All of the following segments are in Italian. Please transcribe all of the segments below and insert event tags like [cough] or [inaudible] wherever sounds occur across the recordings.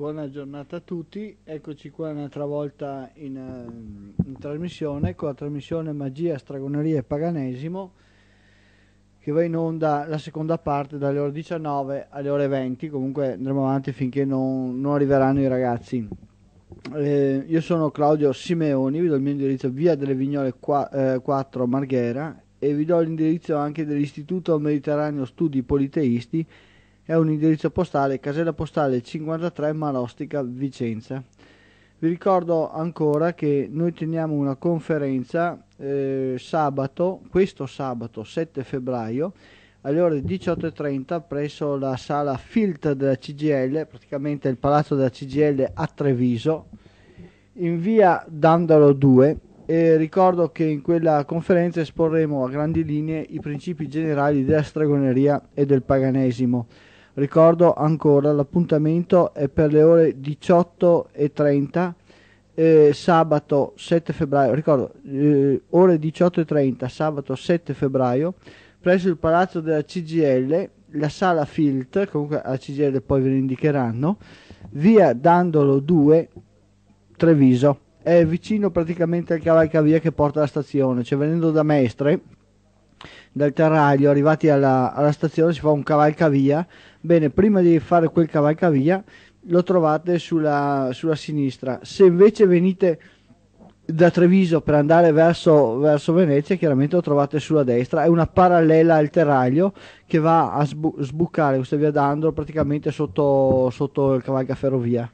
Buona giornata a tutti, eccoci qua un'altra volta in, eh, in, trasmissione con ecco la trasmissione Magia, Stragoneria e Paganesimo che va in onda la seconda parte dalle ore 19 alle ore 20, comunque andremo avanti finché non, non arriveranno i ragazzi. Eh, io sono Claudio Simeoni, vi do il mio indirizzo via delle Vignole 4 eh, Marghera e vi do l'indirizzo anche dell'Istituto Mediterraneo Studi Politeisti e un indirizzo postale, casella postale 53 Marostica, Vicenza. Vi ricordo ancora che noi teniamo una conferenza eh, sabato, questo sabato 7 febbraio, alle ore 18.30 presso la sala Filt della CGL, praticamente il palazzo della CGL a Treviso, in via Dandalo 2. E ricordo che in quella conferenza esporremo a grandi linee i principi generali della stregoneria e del paganesimo. Ricordo ancora l'appuntamento è per le ore 18.30 eh, sabato 7 febbraio, ricordo eh, ore 18.30 sabato 7 febbraio presso il palazzo della CGL, la sala Filt, comunque la CGL poi ve lo indicheranno, via Dandolo 2 Treviso. È vicino praticamente al cavalcavia che porta alla stazione, cioè venendo da Mestre dal Terraglio, arrivati alla, alla stazione si fa un cavalcavia Bene, prima di fare quel cavalcavia lo trovate sulla, sulla sinistra. Se invece venite da Treviso per andare verso, verso, Venezia, chiaramente lo trovate sulla destra, è una parallela al terraglio che va a sbu- sbucare questa via d'Andro praticamente sotto, sotto il cavalcaferrovia.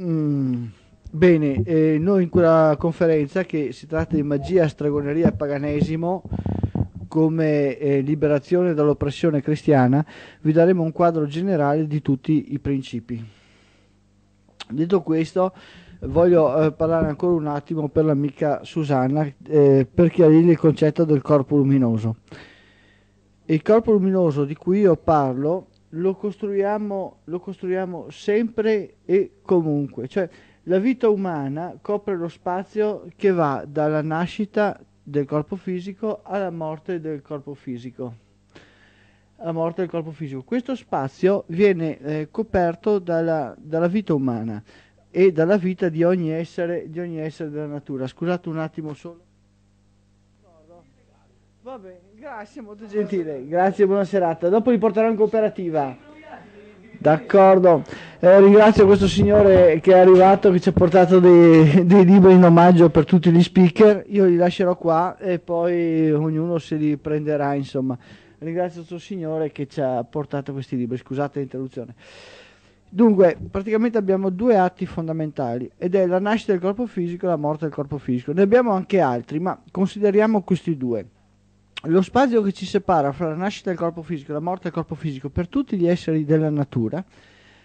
Mm. Bene, eh, noi in quella conferenza che si tratta di magia, stregoneria e paganesimo, come eh, liberazione dall'oppressione cristiana, vi daremo un quadro generale di tutti i principi. Detto questo, voglio eh, parlare ancora un attimo per l'amica Susanna eh, per chiarire il concetto del corpo luminoso. Il corpo luminoso di cui io parlo lo costruiamo, lo costruiamo sempre e comunque, cioè la vita umana copre lo spazio che va dalla nascita del corpo fisico alla morte del corpo fisico. La morte del corpo fisico. Questo spazio viene eh, coperto dalla, dalla vita umana e dalla vita di ogni essere, di ogni essere della natura. Scusate un attimo solo. Va bene, grazie, molto gentile. Grazie, buona serata. Dopo li porterò in cooperativa. D'accordo, eh, ringrazio questo signore che è arrivato, che ci ha portato dei, dei, libri in omaggio per tutti gli speaker, io li lascerò qua e poi ognuno se li prenderà, insomma. Ringrazio questo signore che ci ha portato questi libri, scusate l'interruzione. Dunque, praticamente abbiamo due atti fondamentali ed è la nascita del corpo fisico e la morte del corpo fisico. Ne abbiamo anche altri, ma consideriamo questi due lo spazio che ci separa fra la nascita del corpo fisico e la morte del corpo fisico per tutti gli esseri della natura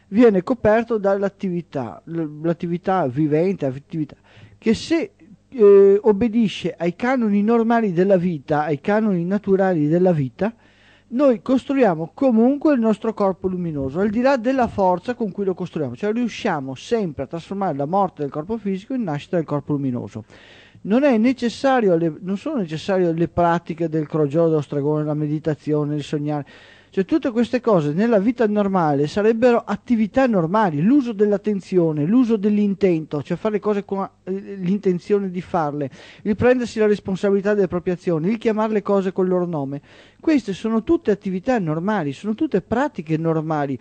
viene coperto dall'attività, l'attività vivente, attività, che se eh, obbedisce ai canoni normali della vita, ai canoni naturali della vita, noi costruiamo comunque il nostro corpo luminoso, al di là della forza con cui lo costruiamo, cioè riusciamo sempre a trasformare la morte del corpo fisico in nascita del corpo luminoso non, alle, non, sono necessarie le pratiche del crogiolo dello stregone, la meditazione, il sognare. Cioè tutte queste cose nella vita normale sarebbero attività normali, l'uso dell'attenzione, l'uso dell'intento, cioè fare le cose con eh, l'intenzione di farle, il prendersi la responsabilità delle proprie azioni, il chiamare le cose col loro nome. Queste sono tutte attività normali, sono tutte pratiche normali.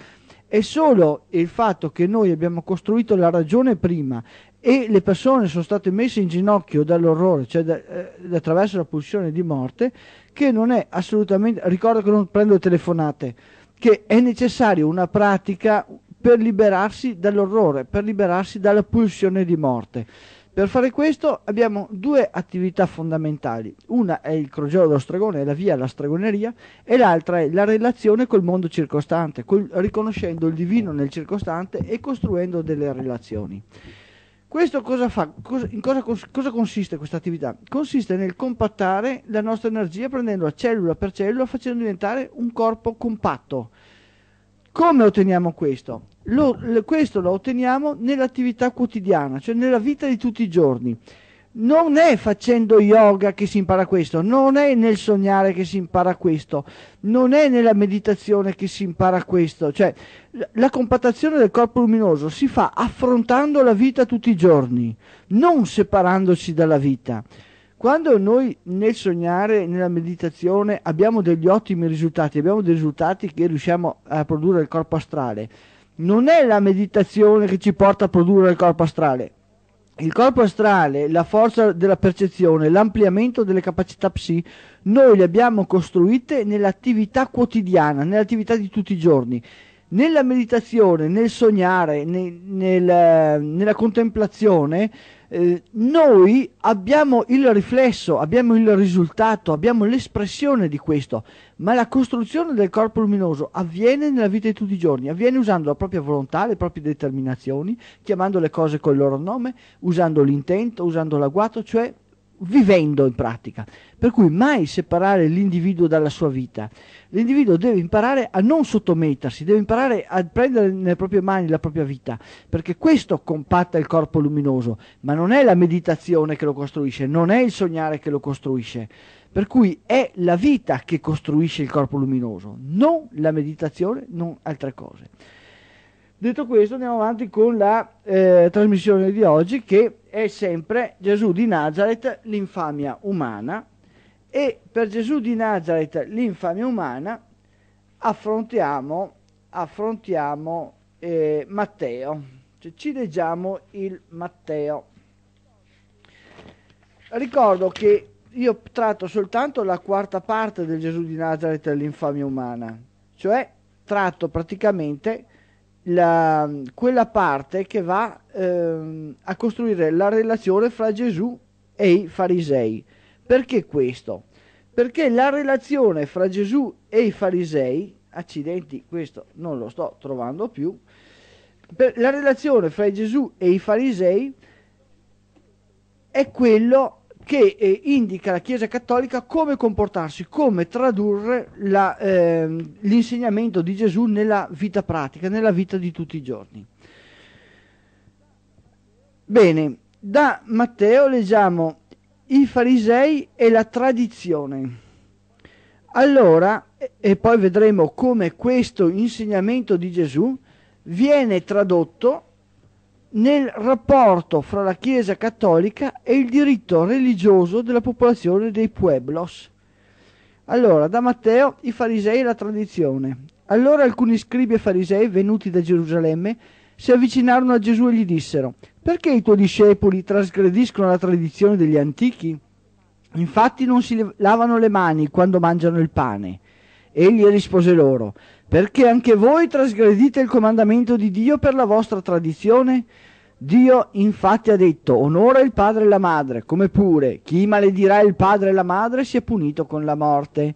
È solo il fatto che noi abbiamo costruito la ragione prima e le persone sono state messe in ginocchio dall'orrore, cioè da, eh, attraverso la pulsione di morte, che non è assolutamente, ricordo che non prendo telefonate, che è necessaria una pratica per liberarsi dall'orrore, per liberarsi dalla pulsione di morte. Per fare questo abbiamo due attività fondamentali, una è il crogiolo dello stregone e la via alla stregoneria e l'altra è la relazione col mondo circostante, col, riconoscendo il divino nel circostante e costruendo delle relazioni. Questo cosa fa? in cosa, cosa consiste questa attività? Consiste nel compattare la nostra energia prendendola cellula per cellula facendo diventare un corpo compatto. Come otteniamo questo? Lo, questo lo otteniamo nell'attività quotidiana, cioè nella vita di tutti i giorni. Non è facendo yoga che si impara questo, non è nel sognare che si impara questo, non è nella meditazione che si impara questo, cioè la compattazione del corpo luminoso si fa affrontando la vita tutti i giorni, non separandoci dalla vita. Quando noi nel sognare, nella meditazione abbiamo degli ottimi risultati, abbiamo dei risultati che riusciamo a produrre il corpo astrale, non è la meditazione che ci porta a produrre il corpo astrale, il corpo astrale, la forza della percezione, l'ampliamento delle capacità psi, noi le abbiamo costruite nell'attività quotidiana, nell'attività di tutti i giorni, nella meditazione, nel sognare, nel, nel, nella contemplazione eh, noi abbiamo il riflesso, abbiamo il risultato, abbiamo l'espressione di questo, ma la costruzione del corpo luminoso avviene nella vita di tutti i giorni, avviene usando la propria volontà, le proprie determinazioni, chiamando le cose col loro nome, usando l'intento, usando l'agguato, cioè vivendo in pratica. Per cui mai separare l'individuo dalla sua vita. L'individuo deve imparare a non sottomettersi, deve imparare a prendere nelle proprie mani la propria vita, perché questo compatta il corpo luminoso, ma non è la meditazione che lo costruisce, non è il sognare che lo costruisce. Per cui è la vita che costruisce il corpo luminoso, non la meditazione, non altre cose. Detto questo andiamo avanti con la eh, trasmissione di oggi che è sempre Gesù di Nazareth, l'infamia umana e per Gesù di Nazareth, l'infamia umana, affrontiamo, affrontiamo eh, Matteo, cioè, ci leggiamo il Matteo. Ricordo che io tratto soltanto la quarta parte del Gesù di Nazareth, l'infamia umana, cioè tratto praticamente la, quella parte che va ehm, a costruire la relazione fra Gesù e i farisei. Perché questo? Perché la relazione fra Gesù e i farisei, accidenti, questo non lo sto trovando più, per, la relazione fra Gesù e i farisei è quello che eh, indica alla Chiesa Cattolica come comportarsi, come tradurre la, eh, l'insegnamento di Gesù nella vita pratica, nella vita di tutti i giorni. Bene, da Matteo leggiamo i farisei e la tradizione. Allora, e poi vedremo come questo insegnamento di Gesù viene tradotto nel rapporto fra la Chiesa cattolica e il diritto religioso della popolazione dei pueblos. Allora, da Matteo, i farisei e la tradizione. Allora alcuni scribi e farisei venuti da Gerusalemme si avvicinarono a Gesù e gli dissero: Perché i tuoi discepoli trasgrediscono la tradizione degli antichi? Infatti non si lavano le mani quando mangiano il pane. Egli rispose loro: perché anche voi trasgredite il comandamento di Dio per la vostra tradizione? Dio infatti ha detto onora il padre e la madre, come pure chi maledirà il padre e la madre si è punito con la morte.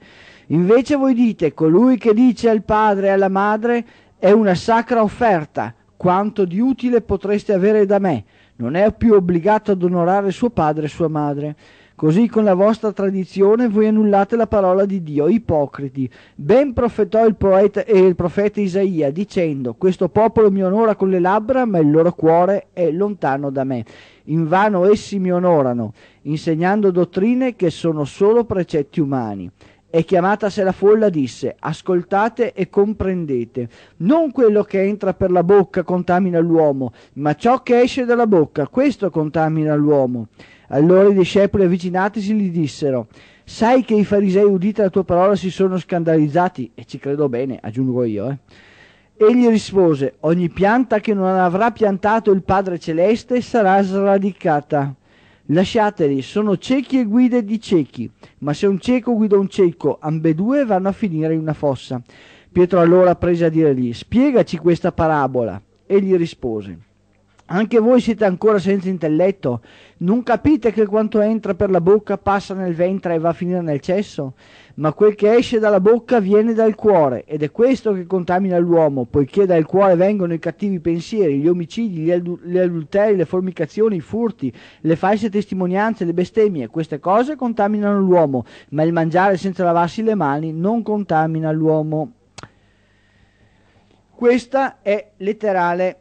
Invece voi dite colui che dice al padre e alla madre è una sacra offerta, quanto di utile potreste avere da me, non è più obbligato ad onorare suo padre e sua madre. Così con la vostra tradizione voi annullate la parola di Dio, ipocriti. Ben profetò il, poeta, eh, il profeta Isaia dicendo, questo popolo mi onora con le labbra, ma il loro cuore è lontano da me. Invano essi mi onorano, insegnando dottrine che sono solo precetti umani. E chiamatasi la folla disse, ascoltate e comprendete, non quello che entra per la bocca contamina l'uomo, ma ciò che esce dalla bocca, questo contamina l'uomo. Allora i discepoli avvicinatisi gli dissero, sai che i farisei udita la tua parola si sono scandalizzati, e ci credo bene, aggiungo io, eh. Egli rispose, ogni pianta che non avrà piantato il Padre Celeste sarà sradicata. Lasciateli, sono ciechi e guide di ciechi, ma se un cieco guida un cieco, ambedue vanno a finire in una fossa. Pietro allora prese a dirgli, spiegaci questa parabola. Egli rispose, anche voi siete ancora senza intelletto. Non capite che quanto entra per la bocca passa nel ventre e va a finire nel cesso? Ma quel che esce dalla bocca viene dal cuore, ed è questo che contamina l'uomo, poiché dal cuore vengono i cattivi pensieri, gli omicidi, gli, adul- gli adulteri, le formicazioni, i furti, le false testimonianze, le bestemmie. Queste cose contaminano l'uomo, ma il mangiare senza lavarsi le mani non contamina l'uomo. Questa è letterale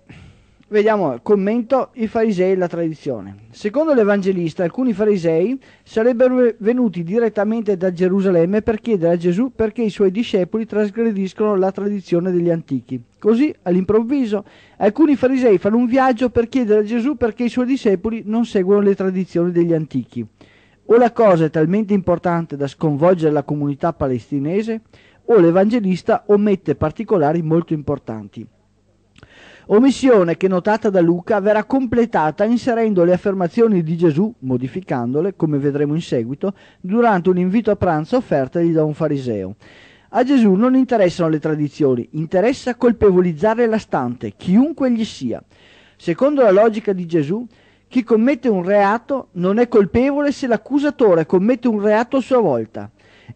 Vediamo, commento, i farisei e la tradizione. Secondo l'Evangelista, alcuni farisei sarebbero venuti direttamente da Gerusalemme per chiedere a Gesù perché i suoi discepoli trasgrediscono la tradizione degli antichi. Così, all'improvviso, alcuni farisei fanno un viaggio per chiedere a Gesù perché i suoi discepoli non seguono le tradizioni degli antichi. O la cosa è talmente importante da sconvolgere la comunità palestinese, o l'Evangelista omette particolari molto importanti. Omissione che notata da Luca verrà completata inserendo le affermazioni di Gesù, modificandole, come vedremo in seguito, durante un invito a pranzo offertagli da un fariseo. A Gesù non interessano le tradizioni, interessa colpevolizzare la stante, chiunque gli sia. Secondo la logica di Gesù, chi commette un reato non è colpevole se l'accusatore commette un reato a sua volta.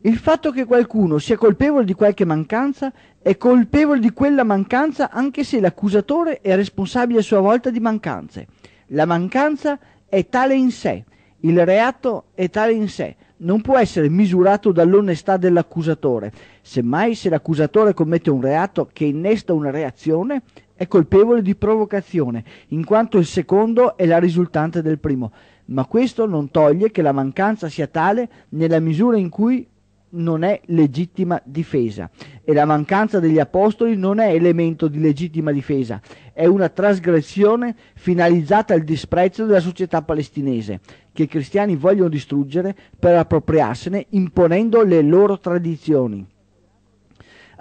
Il fatto che qualcuno sia colpevole di qualche mancanza è colpevole di quella mancanza anche se l'accusatore è responsabile a sua volta di mancanze. La mancanza è tale in sé, il reato è tale in sé, non può essere misurato dall'onestà dell'accusatore. Semmai se l'accusatore commette un reato che innesta una reazione, è colpevole di provocazione, in quanto il secondo è la risultante del primo. Ma questo non toglie che la mancanza sia tale nella misura in cui non è legittima difesa e la mancanza degli apostoli non è elemento di legittima difesa, è una trasgressione finalizzata al disprezzo della società palestinese che i cristiani vogliono distruggere per appropriarsene imponendo le loro tradizioni.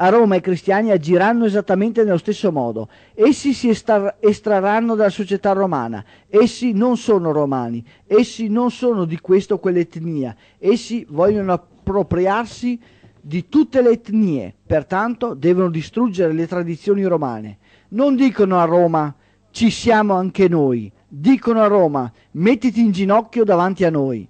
A Roma i cristiani agiranno esattamente nello stesso modo. Essi si estar- estrarranno dalla società romana. Essi non sono romani. Essi non sono di questo o quell'etnia. Essi vogliono appropriarsi di tutte le etnie, pertanto devono distruggere le tradizioni romane. Non dicono a Roma ci siamo anche noi, dicono a Roma mettiti in ginocchio davanti a noi.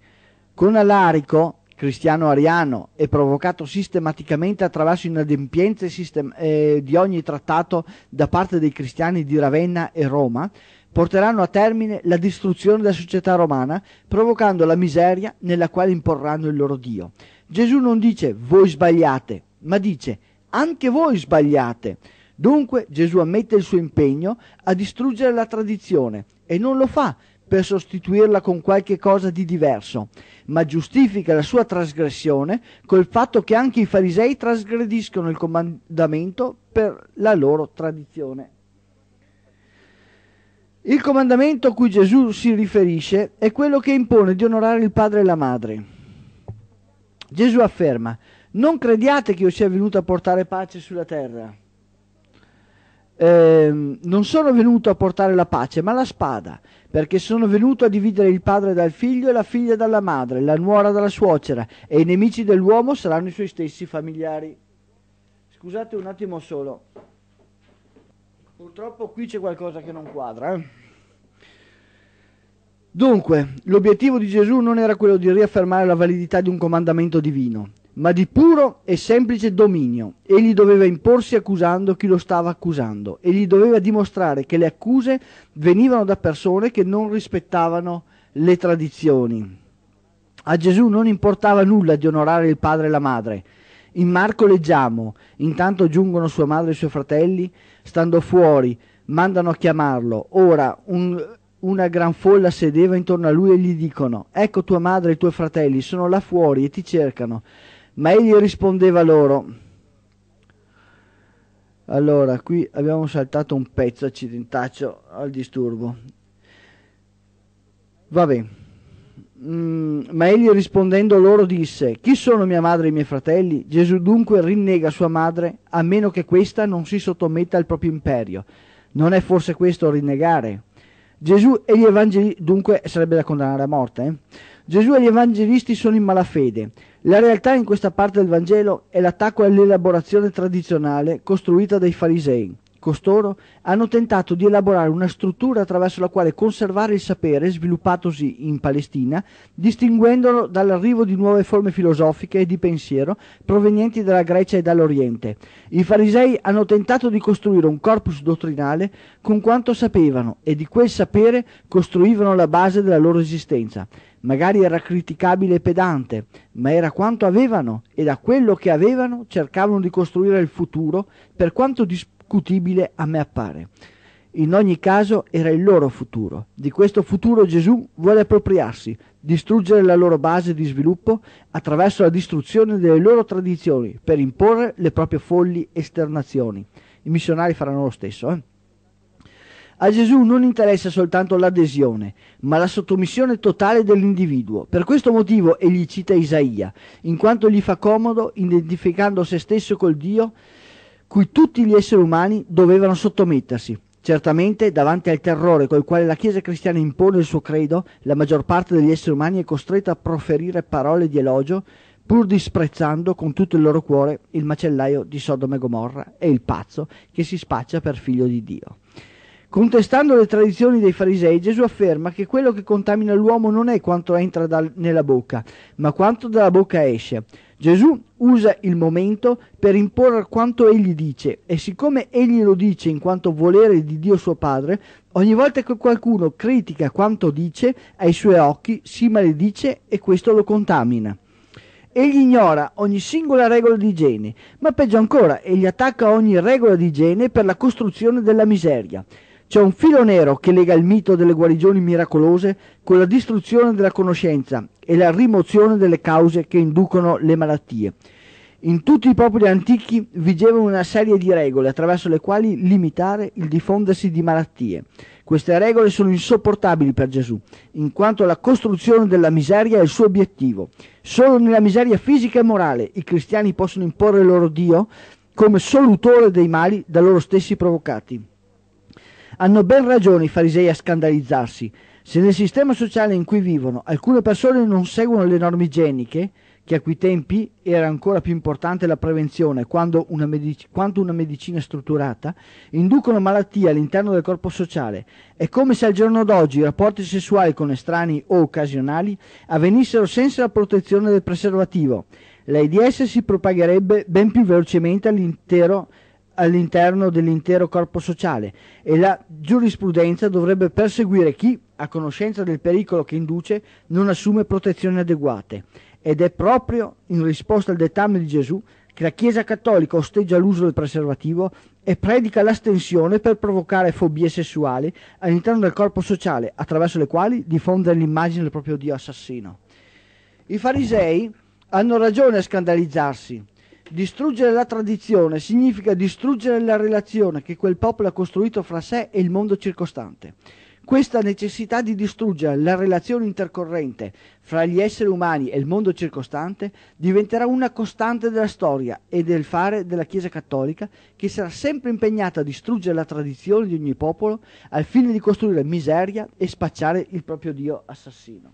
Con Alarico, cristiano ariano e provocato sistematicamente attraverso inadempienze sistem- eh, di ogni trattato da parte dei cristiani di Ravenna e Roma, porteranno a termine la distruzione della società romana, provocando la miseria nella quale imporranno il loro Dio. Gesù non dice voi sbagliate, ma dice anche voi sbagliate. Dunque Gesù ammette il suo impegno a distruggere la tradizione e non lo fa per sostituirla con qualche cosa di diverso, ma giustifica la sua trasgressione col fatto che anche i farisei trasgrediscono il comandamento per la loro tradizione. Il comandamento a cui Gesù si riferisce è quello che impone di onorare il padre e la madre. Gesù afferma, non crediate che io sia venuto a portare pace sulla terra. Eh, non sono venuto a portare la pace, ma la spada, perché sono venuto a dividere il padre dal figlio e la figlia dalla madre, la nuora dalla suocera, e i nemici dell'uomo saranno i suoi stessi familiari. Scusate un attimo solo. Purtroppo qui c'è qualcosa che non quadra. Eh. Dunque, l'obiettivo di Gesù non era quello di riaffermare la validità di un comandamento divino, ma di puro e semplice dominio. Egli doveva imporsi accusando chi lo stava accusando. e gli doveva dimostrare che le accuse venivano da persone che non rispettavano le tradizioni. A Gesù non importava nulla di onorare il padre e la madre. In Marco leggiamo, intanto giungono sua madre e i suoi fratelli stando fuori, mandano a chiamarlo. Ora un, una gran folla sedeva intorno a lui e gli dicono: Ecco tua madre e i tuoi fratelli sono là fuori e ti cercano. Ma egli rispondeva loro: Allora, qui abbiamo saltato un pezzo accidentaccio al disturbo. Va bene. Mm, ma egli rispondendo loro disse, Chi sono mia madre e i miei fratelli? Gesù dunque rinnega sua madre, a meno che questa non si sottometta al proprio imperio. Non è forse questo rinnegare? Gesù e gli evangelisti, dunque sarebbe da condannare a morte. Eh? Gesù e gli evangelisti sono in malafede. La realtà in questa parte del Vangelo è l'attacco all'elaborazione tradizionale costruita dai farisei. Costoro hanno tentato di elaborare una struttura attraverso la quale conservare il sapere sviluppatosi in Palestina, distinguendolo dall'arrivo di nuove forme filosofiche e di pensiero provenienti dalla Grecia e dall'Oriente. I farisei hanno tentato di costruire un corpus dottrinale con quanto sapevano e di quel sapere costruivano la base della loro esistenza. Magari era criticabile e pedante, ma era quanto avevano e da quello che avevano cercavano di costruire il futuro per quanto disponibile discutibile a me appare. In ogni caso era il loro futuro. Di questo futuro Gesù vuole appropriarsi, distruggere la loro base di sviluppo attraverso la distruzione delle loro tradizioni per imporre le proprie folli esternazioni. I missionari faranno lo stesso. Eh? A Gesù non interessa soltanto l'adesione, ma la sottomissione totale dell'individuo. Per questo motivo egli cita Isaia, in quanto gli fa comodo, identificando se stesso col Dio cui tutti gli esseri umani dovevano sottomettersi. Certamente, davanti al terrore col quale la Chiesa cristiana impone il suo credo, la maggior parte degli esseri umani è costretta a proferire parole di elogio, pur disprezzando con tutto il loro cuore il macellaio di Sodoma e Gomorra e il pazzo che si spaccia per figlio di Dio. Contestando le tradizioni dei farisei, Gesù afferma che quello che contamina l'uomo non è quanto entra dal, nella bocca, ma quanto dalla bocca esce. Gesù usa il momento per imporre quanto egli dice e siccome egli lo dice in quanto volere di Dio suo Padre, ogni volta che qualcuno critica quanto dice, ai suoi occhi si maledice e questo lo contamina. Egli ignora ogni singola regola di igiene, ma peggio ancora, egli attacca ogni regola di igiene per la costruzione della miseria. C'è un filo nero che lega il mito delle guarigioni miracolose con la distruzione della conoscenza e la rimozione delle cause che inducono le malattie. In tutti i popoli antichi vigeva una serie di regole attraverso le quali limitare il diffondersi di malattie. Queste regole sono insopportabili per Gesù, in quanto la costruzione della miseria è il suo obiettivo. Solo nella miseria fisica e morale i cristiani possono imporre il loro Dio come solutore dei mali da loro stessi provocati. Hanno ben ragione i farisei a scandalizzarsi. Se nel sistema sociale in cui vivono alcune persone non seguono le norme igieniche, che a quei tempi era ancora più importante la prevenzione quando una medic- quanto una medicina strutturata, inducono malattie all'interno del corpo sociale. È come se al giorno d'oggi i rapporti sessuali con estranei o occasionali avvenissero senza la protezione del preservativo. L'AIDS si propagherebbe ben più velocemente all'intero all'interno dell'intero corpo sociale e la giurisprudenza dovrebbe perseguire chi, a conoscenza del pericolo che induce, non assume protezioni adeguate. Ed è proprio in risposta al dettame di Gesù che la Chiesa cattolica osteggia l'uso del preservativo e predica l'astensione per provocare fobie sessuali all'interno del corpo sociale, attraverso le quali diffondere l'immagine del proprio Dio assassino. I farisei hanno ragione a scandalizzarsi, Distruggere la tradizione significa distruggere la relazione che quel popolo ha costruito fra sé e il mondo circostante. Questa necessità di distruggere la relazione intercorrente fra gli esseri umani e il mondo circostante diventerà una costante della storia e del fare della Chiesa cattolica che sarà sempre impegnata a distruggere la tradizione di ogni popolo al fine di costruire miseria e spacciare il proprio Dio assassino.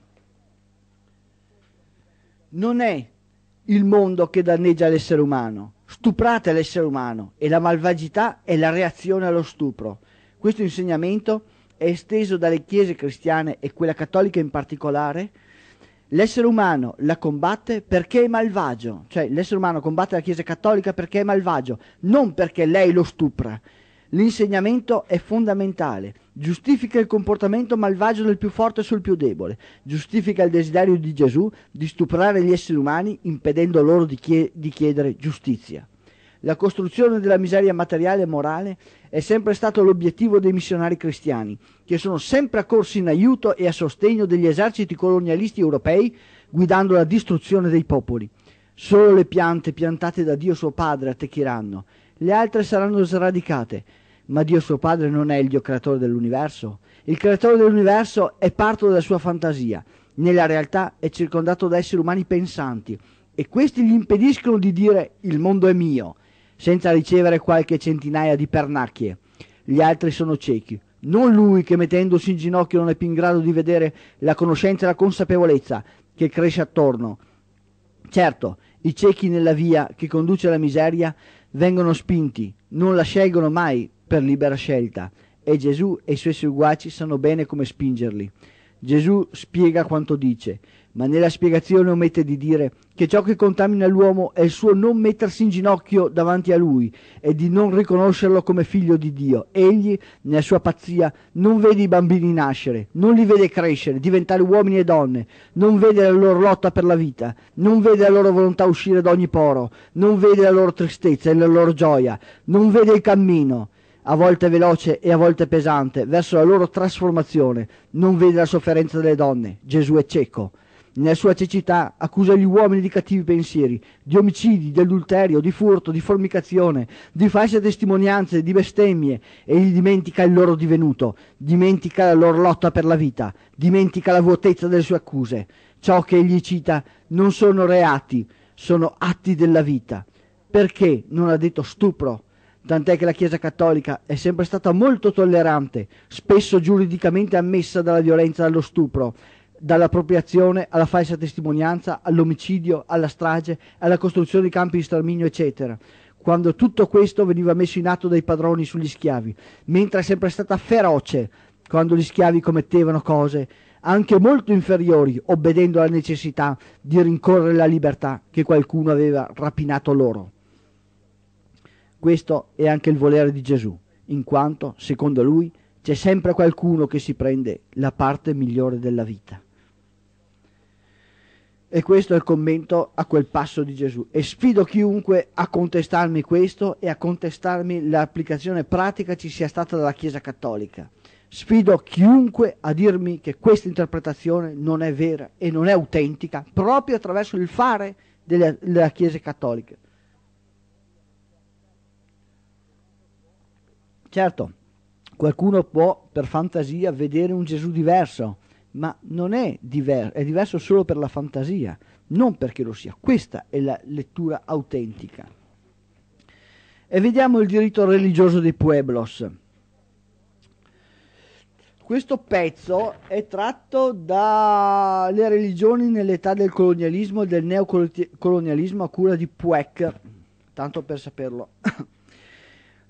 Non è il mondo che danneggia l'essere umano. Stuprate l'essere umano e la malvagità è la reazione allo stupro. Questo insegnamento è esteso dalle chiese cristiane e quella cattolica in particolare. L'essere umano la combatte perché è malvagio, cioè l'essere umano combatte la Chiesa cattolica perché è malvagio, non perché lei lo stupra. L'insegnamento è fondamentale. Giustifica il comportamento malvagio del più forte sul più debole. Giustifica il desiderio di Gesù di stuprare gli esseri umani impedendo loro di, chie- di chiedere giustizia. La costruzione della miseria materiale e morale è sempre stato l'obiettivo dei missionari cristiani, che sono sempre accorsi in aiuto e a sostegno degli eserciti colonialisti europei guidando la distruzione dei popoli. Solo le piante piantate da Dio suo padre attecchiranno, le altre saranno sradicate ma Dio suo padre non è il Dio creatore dell'universo? Il creatore dell'universo è parto della sua fantasia. Nella realtà è circondato da esseri umani pensanti e questi gli impediscono di dire il mondo è mio, senza ricevere qualche centinaia di pernacchie. Gli altri sono ciechi. Non lui che mettendosi in ginocchio non è più in grado di vedere la conoscenza e la consapevolezza che cresce attorno. Certo, i ciechi nella via che conduce alla miseria vengono spinti, non la scelgono mai, per libera scelta e Gesù e i suoi seguaci sanno bene come spingerli. Gesù spiega quanto dice, ma nella spiegazione omette di dire che ciò che contamina l'uomo è il suo non mettersi in ginocchio davanti a lui e di non riconoscerlo come figlio di Dio. Egli, nella sua pazzia, non vede i bambini nascere, non li vede crescere, diventare uomini e donne, non vede la loro lotta per la vita, non vede la loro volontà uscire da ogni poro, non vede la loro tristezza e la loro gioia, non vede il cammino, a volte veloce e a volte pesante, verso la loro trasformazione. Non vede la sofferenza delle donne. Gesù è cieco. Nella sua cecità accusa gli uomini di cattivi pensieri, di omicidi, di adulterio, di furto, di formicazione, di false testimonianze, di bestemmie e gli dimentica il loro divenuto, dimentica la loro lotta per la vita, dimentica la vuotezza delle sue accuse. Ciò che egli cita non sono reati, sono atti della vita. Perché non ha detto stupro, tant'è che la Chiesa Cattolica è sempre stata molto tollerante, spesso giuridicamente ammessa dalla violenza allo stupro, dall'appropriazione alla falsa testimonianza, all'omicidio, alla strage, alla costruzione di campi di sterminio, eccetera quando tutto questo veniva messo in atto dai padroni sugli schiavi, mentre è sempre stata feroce quando gli schiavi commettevano cose anche molto inferiori, obbedendo alla necessità di rincorrere la libertà che qualcuno aveva rapinato loro. Questo è anche il volere di Gesù, in quanto, secondo lui, c'è sempre qualcuno che si prende la parte migliore della vita. E questo è il commento a quel passo di Gesù. E sfido chiunque a contestarmi questo e a contestarmi l'applicazione pratica ci sia stata dalla Chiesa Cattolica. Sfido chiunque a dirmi che questa interpretazione non è vera e non è autentica proprio attraverso il fare della, della Chiesa Cattolica. Certo, qualcuno può per fantasia vedere un Gesù diverso, ma non è diverso, è diverso solo per la fantasia, non perché lo sia. Questa è la lettura autentica. E vediamo il diritto religioso dei pueblos. Questo pezzo è tratto dalle religioni nell'età del colonialismo e del neocolonialismo a cura di Pueck, tanto per saperlo.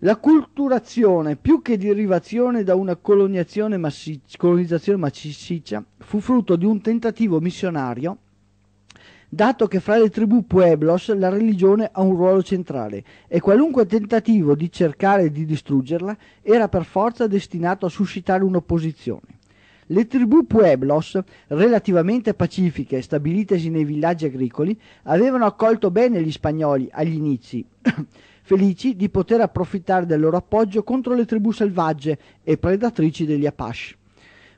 La culturazione, più che derivazione da una colonizzazione massiccia, colonizzazione massiccia, fu frutto di un tentativo missionario, dato che fra le tribù Pueblos la religione ha un ruolo centrale e qualunque tentativo di cercare di distruggerla era per forza destinato a suscitare un'opposizione. Le tribù Pueblos, relativamente pacifiche, stabilitesi nei villaggi agricoli, avevano accolto bene gli spagnoli agli inizi felici di poter approfittare del loro appoggio contro le tribù selvagge e predatrici degli Apache.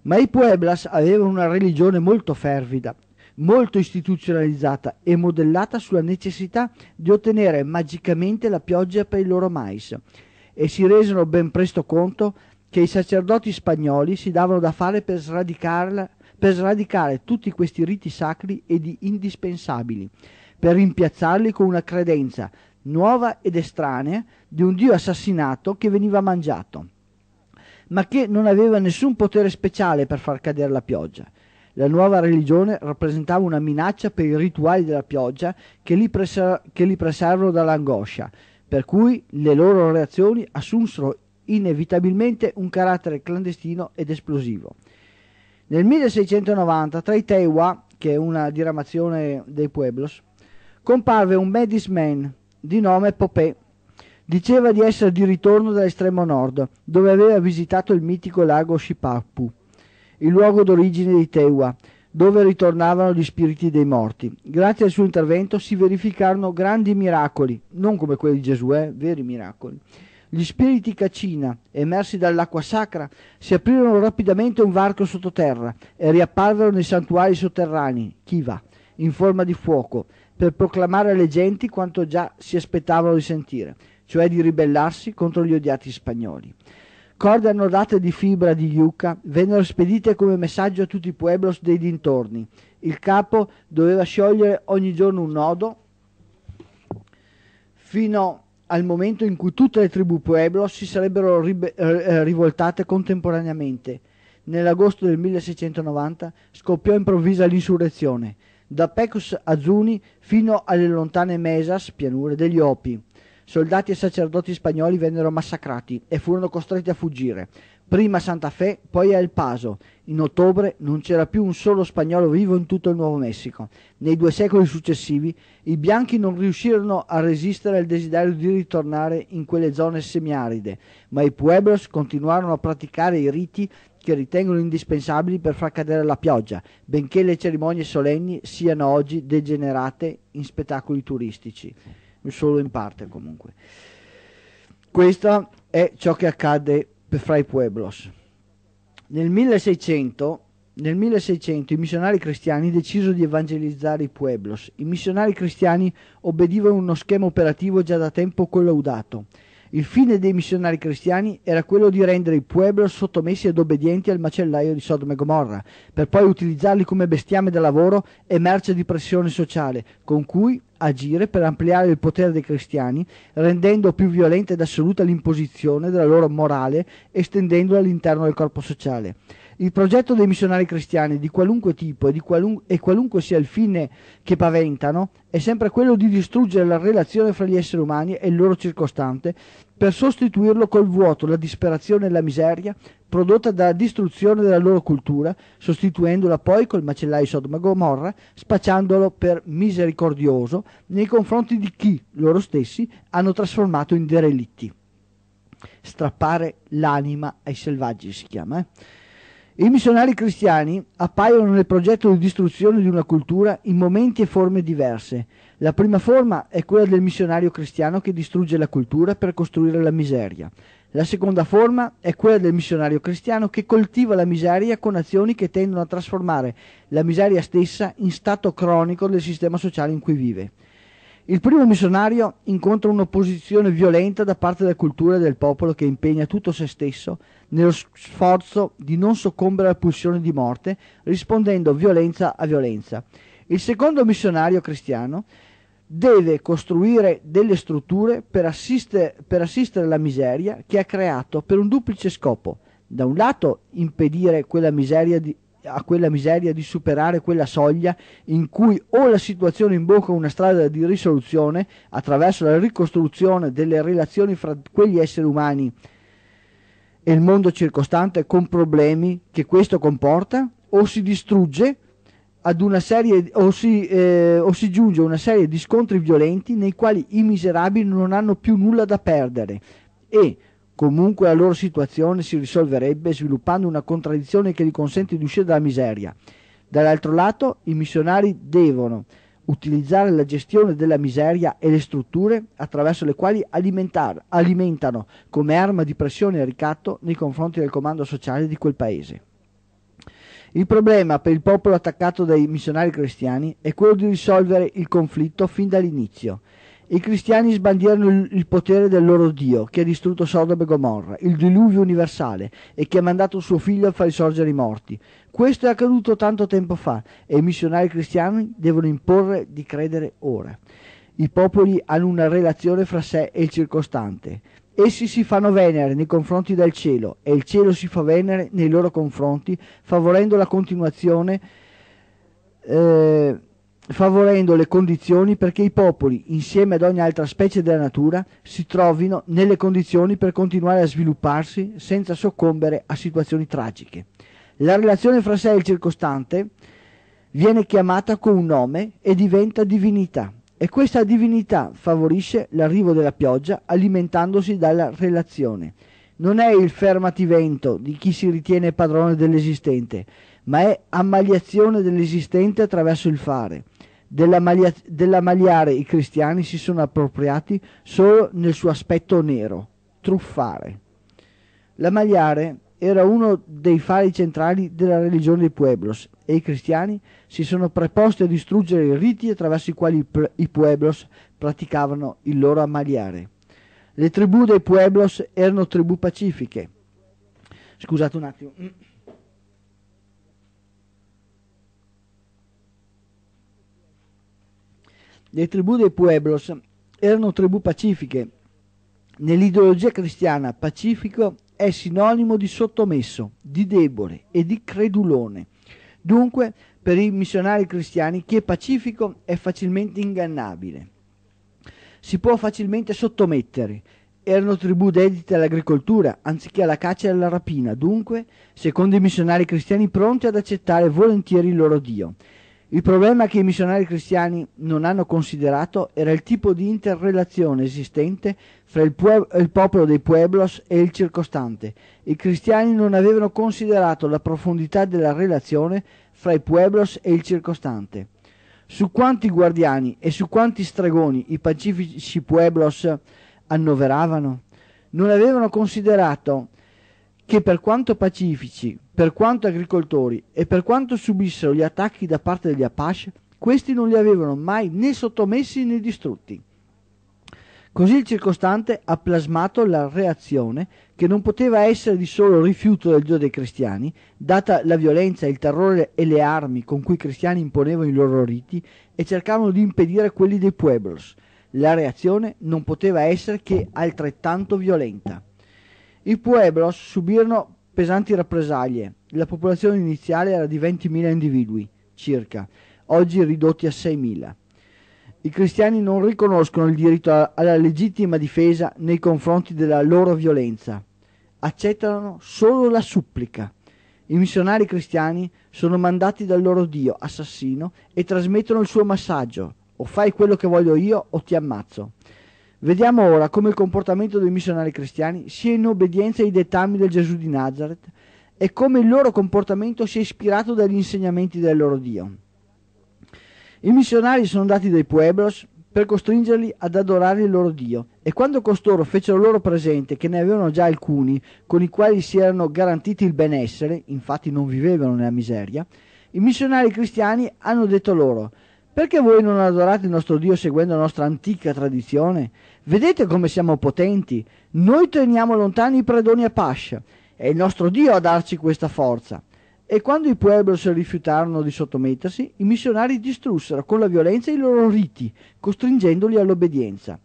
Ma i Pueblas avevano una religione molto fervida, molto istituzionalizzata e modellata sulla necessità di ottenere magicamente la pioggia per il loro mais e si resero ben presto conto che i sacerdoti spagnoli si davano da fare per sradicarla per sradicare tutti questi riti sacri ed indispensabili, per rimpiazzarli con una credenza nuova ed estranea, di un dio assassinato che veniva mangiato, ma che non aveva nessun potere speciale per far cadere la pioggia. La nuova religione rappresentava una minaccia per i rituali della pioggia che li, preser- che li preservano dall'angoscia, per cui le loro reazioni assunsero inevitabilmente un carattere clandestino ed esplosivo. Nel 1690 tra i Tewa, che è una diramazione dei Pueblos, comparve un medicine man di nome Popé. Diceva di essere di ritorno dall'estremo nord, dove aveva visitato il mitico lago Shipapu, il luogo d'origine di Tewa, dove ritornavano gli spiriti dei morti. Grazie al suo intervento si verificarono grandi miracoli, non come quelli di Gesù, eh, veri miracoli. Gli spiriti Cacina, emersi dall'acqua sacra, si aprirono rapidamente un varco sottoterra e riapparvero nei santuari sotterranei, Kiva, in forma di fuoco, per proclamare alle genti quanto già si aspettavano di sentire, cioè di ribellarsi contro gli odiati spagnoli. Corde annodate di fibra di yucca vennero spedite come messaggio a tutti i pueblos dei dintorni. Il capo doveva sciogliere ogni giorno un nodo fino al momento in cui tutte le tribù pueblos si sarebbero ribe- eh, eh, rivoltate contemporaneamente. Nell'agosto del 1690 scoppiò improvvisa l'insurrezione da Pecus Azuni fino alle lontane Mesas, pianure degli Opi. Soldati e sacerdoti spagnoli vennero massacrati e furono costretti a fuggire, prima a Santa Fe, poi a El Paso. In ottobre non c'era più un solo spagnolo vivo in tutto il Nuovo Messico. Nei due secoli successivi i bianchi non riuscirono a resistere al desiderio di ritornare in quelle zone semiaride, ma i pueblos continuarono a praticare i riti che ritengono indispensabili per far cadere la pioggia, benché le cerimonie solenni siano oggi degenerate in spettacoli turistici, solo in parte comunque. Questo è ciò che accade fra i pueblos. Nel 1600 nel 1600 i missionari cristiani decisero di evangelizzare i pueblos. I missionari cristiani obbedivano a uno schema operativo già da tempo collaudato. Il fine dei missionari cristiani era quello di rendere i pueblo sottomessi ed obbedienti al macellaio di Sodoma e Gomorra, per poi utilizzarli come bestiame da lavoro e merce di pressione sociale, con cui agire per ampliare il potere dei cristiani, rendendo più violenta ed assoluta l'imposizione della loro morale, estendendola all'interno del corpo sociale. Il progetto dei missionari cristiani di qualunque tipo e, di qualun- e qualunque sia il fine che paventano è sempre quello di distruggere la relazione fra gli esseri umani e il loro circostante per sostituirlo col vuoto, la disperazione e la miseria prodotta dalla distruzione della loro cultura, sostituendola poi col macellaio Sodoma Gomorra, spacciandolo per misericordioso nei confronti di chi loro stessi hanno trasformato in derelitti. Strappare l'anima ai selvaggi si chiama, eh? I missionari cristiani appaiono nel progetto di distruzione di una cultura in momenti e forme diverse. La prima forma è quella del missionario cristiano che distrugge la cultura per costruire la miseria. La seconda forma è quella del missionario cristiano che coltiva la miseria con azioni che tendono a trasformare la miseria stessa in stato cronico del sistema sociale in cui vive. Il primo missionario incontra un'opposizione violenta da parte della cultura e del popolo che impegna tutto se stesso nello sforzo di non soccombere alla pulsione di morte, rispondendo violenza a violenza. Il secondo missionario cristiano deve costruire delle strutture per, assiste, per assistere alla miseria che ha creato per un duplice scopo. Da un lato impedire quella di, a quella miseria di superare quella soglia in cui o la situazione imbocca una strada di risoluzione attraverso la ricostruzione delle relazioni fra quegli esseri umani e il mondo circostante con problemi che questo comporta o si distrugge ad una serie o si, eh, o si giunge a una serie di scontri violenti nei quali i miserabili non hanno più nulla da perdere e comunque la loro situazione si risolverebbe sviluppando una contraddizione che gli consente di uscire dalla miseria. Dall'altro lato i missionari devono utilizzare la gestione della miseria e le strutture attraverso le quali alimentano come arma di pressione e ricatto nei confronti del comando sociale di quel paese. Il problema per il popolo attaccato dai missionari cristiani è quello di risolvere il conflitto fin dall'inizio i cristiani sbandierarono il, il potere del loro Dio, che ha distrutto Sodome e Gomorra, il diluvio universale, e che ha mandato suo figlio a far risorgere i morti. Questo è accaduto tanto tempo fa, e i missionari cristiani devono imporre di credere ora. I popoli hanno una relazione fra sé e il circostante. Essi si fanno venere nei confronti del cielo e il cielo si fa venere nei loro confronti, favorendo la continuazione eh, favorendo le condizioni perché i popoli, insieme ad ogni altra specie della natura, si trovino nelle condizioni per continuare a svilupparsi senza soccombere a situazioni tragiche. La relazione fra sé e il circostante viene chiamata con un nome e diventa divinità e questa divinità favorisce l'arrivo della pioggia alimentandosi dalla relazione. Non è il fermativento di chi si ritiene padrone dell'esistente, ma è ammaliazione dell'esistente attraverso il fare della, maglia, i cristiani si sono appropriati solo nel suo aspetto nero, truffare. La magliare era uno dei fari centrali della religione dei pueblos e i cristiani si sono preposti a distruggere i riti attraverso i quali i pueblos praticavano il loro ammaliare. Le tribù dei pueblos erano tribù pacifiche. Scusate un attimo. Le tribù dei Pueblos erano tribù pacifiche. Nell'ideologia cristiana pacifico è sinonimo di sottomesso, di debole e di credulone. Dunque, per i missionari cristiani, chi è pacifico è facilmente ingannabile. Si può facilmente sottomettere. Erano tribù dedite all'agricoltura anziché alla caccia e alla rapina, dunque, secondo i missionari cristiani, pronti ad accettare volentieri il loro Dio. Il problema che i missionari cristiani non hanno considerato era il tipo di interrelazione esistente fra il, il, popolo dei Pueblos e il circostante. I cristiani non avevano considerato la profondità della relazione fra i Pueblos e il circostante. Su quanti guardiani e su quanti stregoni i pacifici Pueblos annoveravano? Non avevano considerato che per quanto pacifici, per quanto agricoltori e per quanto subissero gli attacchi da parte degli Apache, questi non li avevano mai né sottomessi né distrutti. Così il circostante ha plasmato la reazione che non poteva essere di solo rifiuto del Dio dei cristiani, data la violenza, il terrore e le armi con cui i cristiani imponevano i loro riti e cercavano di impedire quelli dei pueblos. La reazione non poteva essere che altrettanto violenta. I pueblos subirono pesanti rappresaglie. La popolazione iniziale era di 20.000 individui circa, oggi ridotti a 6.000. I cristiani non riconoscono il diritto alla legittima difesa nei confronti della loro violenza. Accettano solo la supplica. I missionari cristiani sono mandati dal loro Dio assassino e trasmettono il suo massaggio: o fai quello che voglio io o ti ammazzo. Vediamo ora come il comportamento dei missionari cristiani sia in obbedienza ai dettami del Gesù di Nazareth e come il loro comportamento sia ispirato dagli insegnamenti del loro Dio. I missionari sono andati dai pueblos per costringerli ad adorare il loro Dio e quando costoro fecero loro presente che ne avevano già alcuni con i quali si erano garantiti il benessere, infatti non vivevano nella miseria, i missionari cristiani hanno detto loro perché voi non adorate il nostro Dio seguendo la nostra antica tradizione? Vedete come siamo potenti? Noi teniamo lontani i predoni a pascia. È il nostro Dio a darci questa forza. E quando i pueblos rifiutarono di sottomettersi, i missionari distrussero con la violenza i loro riti, costringendoli all'obbedienza.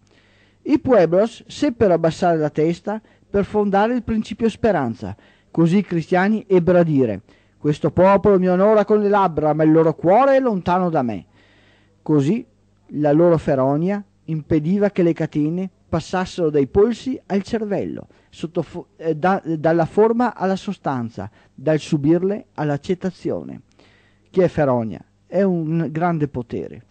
I pueblos seppero abbassare la testa per fondare il principio speranza. Così i cristiani ebbero a dire: Questo popolo mi onora con le labbra, ma il loro cuore è lontano da me. Così la loro feronia impediva che le catene passassero dai polsi al cervello, fo- eh, da- dalla forma alla sostanza, dal subirle all'accettazione. Chi è feronia? È un grande potere.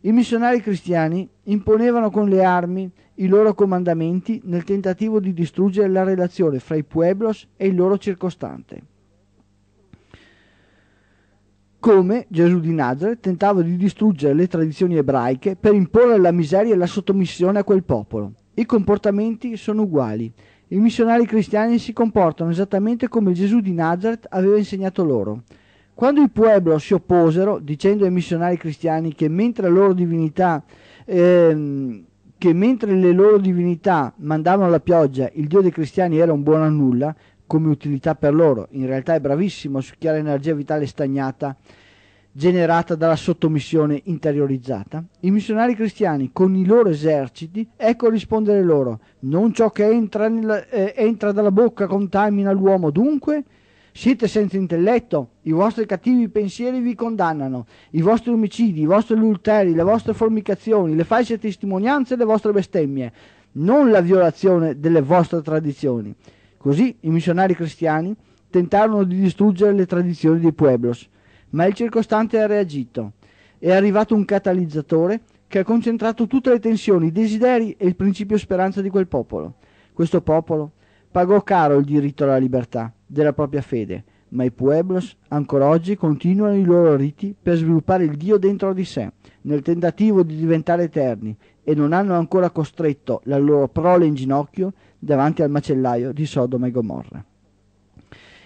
I missionari cristiani imponevano con le armi i loro comandamenti nel tentativo di distruggere la relazione fra i pueblos e il loro circostante come Gesù di Nazareth tentava di distruggere le tradizioni ebraiche per imporre la miseria e la sottomissione a quel popolo. I comportamenti sono uguali. I missionari cristiani si comportano esattamente come Gesù di Nazareth aveva insegnato loro. Quando i pueblo si opposero, dicendo ai missionari cristiani che mentre, divinità, ehm, che mentre le loro divinità mandavano la pioggia, il Dio dei cristiani era un buono a nulla, come utilità per loro, in realtà è bravissimo a succhiare energia vitale stagnata generata dalla sottomissione interiorizzata, i missionari cristiani con i loro eserciti ecco rispondere loro, non ciò che entra, nel, eh, entra dalla bocca contamina l'uomo dunque, siete senza intelletto, i vostri cattivi pensieri vi condannano, i vostri omicidi, i vostri adulteri, le vostre formicazioni, le false testimonianze le vostre bestemmie, non la violazione delle vostre tradizioni. Così i missionari cristiani tentarono di distruggere le tradizioni dei pueblos, ma il circostante ha reagito. È arrivato un catalizzatore che ha concentrato tutte le tensioni, i desideri e il principio speranza di quel popolo. Questo popolo pagò caro il diritto alla libertà della propria fede, ma i pueblos ancora oggi continuano i loro riti per sviluppare il Dio dentro di sé, nel tentativo di diventare eterni, e non hanno ancora costretto la loro prole in ginocchio davanti al macellaio di Sodoma e Gomorra.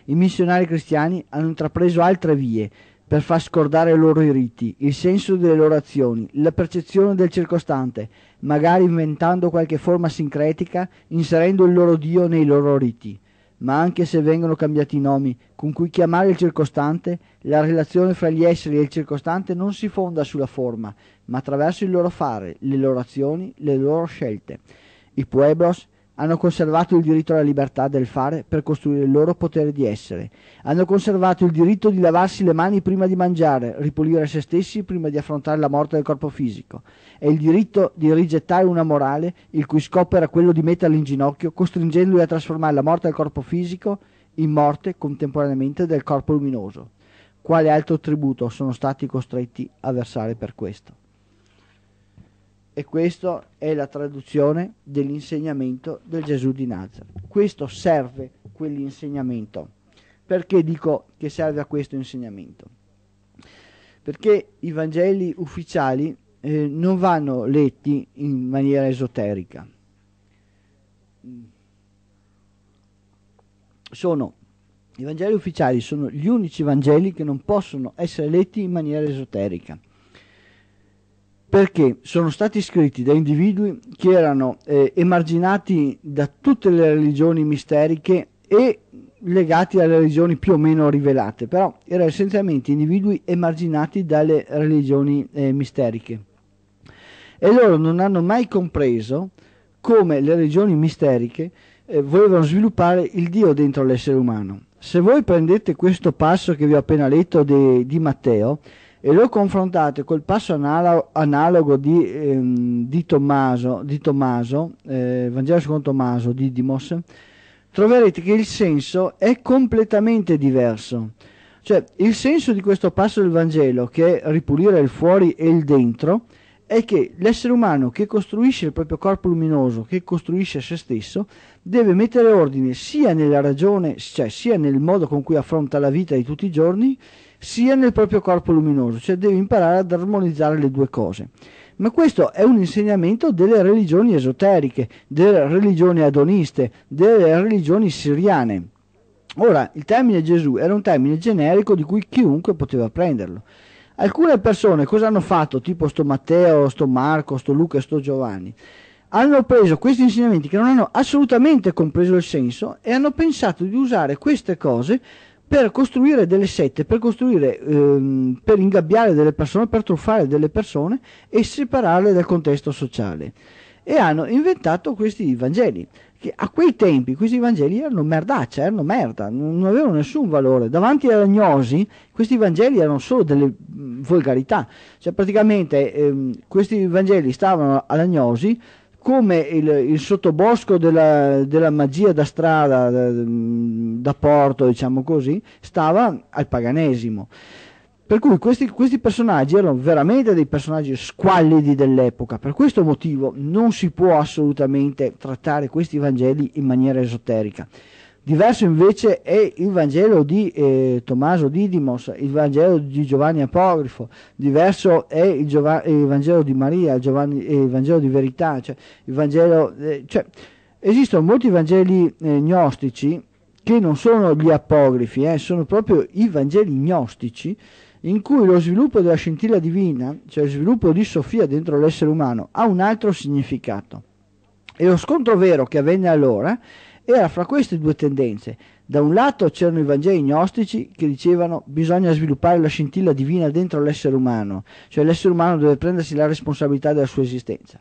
I missionari cristiani hanno intrapreso altre vie per far scordare i loro riti, il senso delle loro azioni, la percezione del circostante, magari inventando qualche forma sincretica, inserendo il loro Dio nei loro riti. Ma anche se vengono cambiati i nomi con cui chiamare il circostante, la relazione fra gli esseri e il circostante non si fonda sulla forma, ma attraverso il loro fare, le loro azioni, le loro scelte. I pueblos hanno conservato il diritto alla libertà del fare per costruire il loro potere di essere, hanno conservato il diritto di lavarsi le mani prima di mangiare, ripulire se stessi prima di affrontare la morte del corpo fisico, e il diritto di rigettare una morale il cui scopo era quello di metterli in ginocchio, costringendoli a trasformare la morte del corpo fisico in morte contemporaneamente del corpo luminoso. Quale altro tributo sono stati costretti a versare per questo? E questa è la traduzione dell'insegnamento del Gesù di Nazareth. Questo serve quell'insegnamento. Perché dico che serve a questo insegnamento? Perché i Vangeli ufficiali eh, non vanno letti in maniera esoterica. Sono, I Vangeli ufficiali sono gli unici Vangeli che non possono essere letti in maniera esoterica perché sono stati scritti da individui che erano eh, emarginati da tutte le religioni misteriche e legati alle religioni più o meno rivelate, però erano essenzialmente individui emarginati dalle religioni eh, misteriche. E loro non hanno mai compreso come le religioni misteriche eh, volevano sviluppare il Dio dentro l'essere umano. Se voi prendete questo passo che vi ho appena letto de, di Matteo, e lo confrontate col passo analogo di, ehm, di Tommaso, di Tommaso eh, Vangelo secondo Tommaso, di Dimos, troverete che il senso è completamente diverso. Cioè, il senso di questo passo del Vangelo, che è ripulire il fuori e il dentro, è che l'essere umano che costruisce il proprio corpo luminoso, che costruisce se stesso, deve mettere ordine sia nella ragione, cioè sia nel modo con cui affronta la vita di tutti i giorni, sia nel proprio corpo luminoso, cioè devi imparare ad armonizzare le due cose. Ma questo è un insegnamento delle religioni esoteriche, delle religioni adoniste, delle religioni siriane. Ora, il termine Gesù era un termine generico di cui chiunque poteva prenderlo. Alcune persone cosa hanno fatto, tipo sto Matteo, sto Marco, sto Luca, sto Giovanni? hanno preso questi insegnamenti che non hanno assolutamente compreso il senso e hanno pensato di usare queste cose per costruire delle sette, per costruire, ehm, per ingabbiare delle persone, per truffare delle persone e separarle dal contesto sociale. E hanno inventato questi Vangeli, che a quei tempi questi Vangeli erano merdaccia, erano merda, non avevano nessun valore. Davanti alla gnosi questi Vangeli erano solo delle volgarità, cioè praticamente ehm, questi Vangeli stavano alla gnosi come il, il sottobosco della, della, magia da strada, da, da, porto, diciamo così, stava al paganesimo. Per cui questi, questi personaggi erano veramente dei personaggi squallidi dell'epoca, per questo motivo non si può assolutamente trattare questi Vangeli in maniera esoterica. Diverso invece è il Vangelo di eh, Tommaso Didimos, il Vangelo di Giovanni Apocrifo, diverso è il, Giova- il Vangelo di Maria, il, Giovanni, eh, il, Vangelo di Verità, cioè il Vangelo... Eh, cioè, esistono molti Vangeli eh, gnostici che non sono gli apocrifi, eh, sono proprio i Vangeli gnostici in cui lo sviluppo della scintilla divina, cioè il sviluppo di Sofia dentro l'essere umano, ha un altro significato. E lo scontro vero che avvenne allora era fra queste due tendenze. Da un lato c'erano i Vangeli gnostici che dicevano bisogna sviluppare la scintilla divina dentro l'essere umano, cioè l'essere umano deve prendersi la responsabilità della sua esistenza.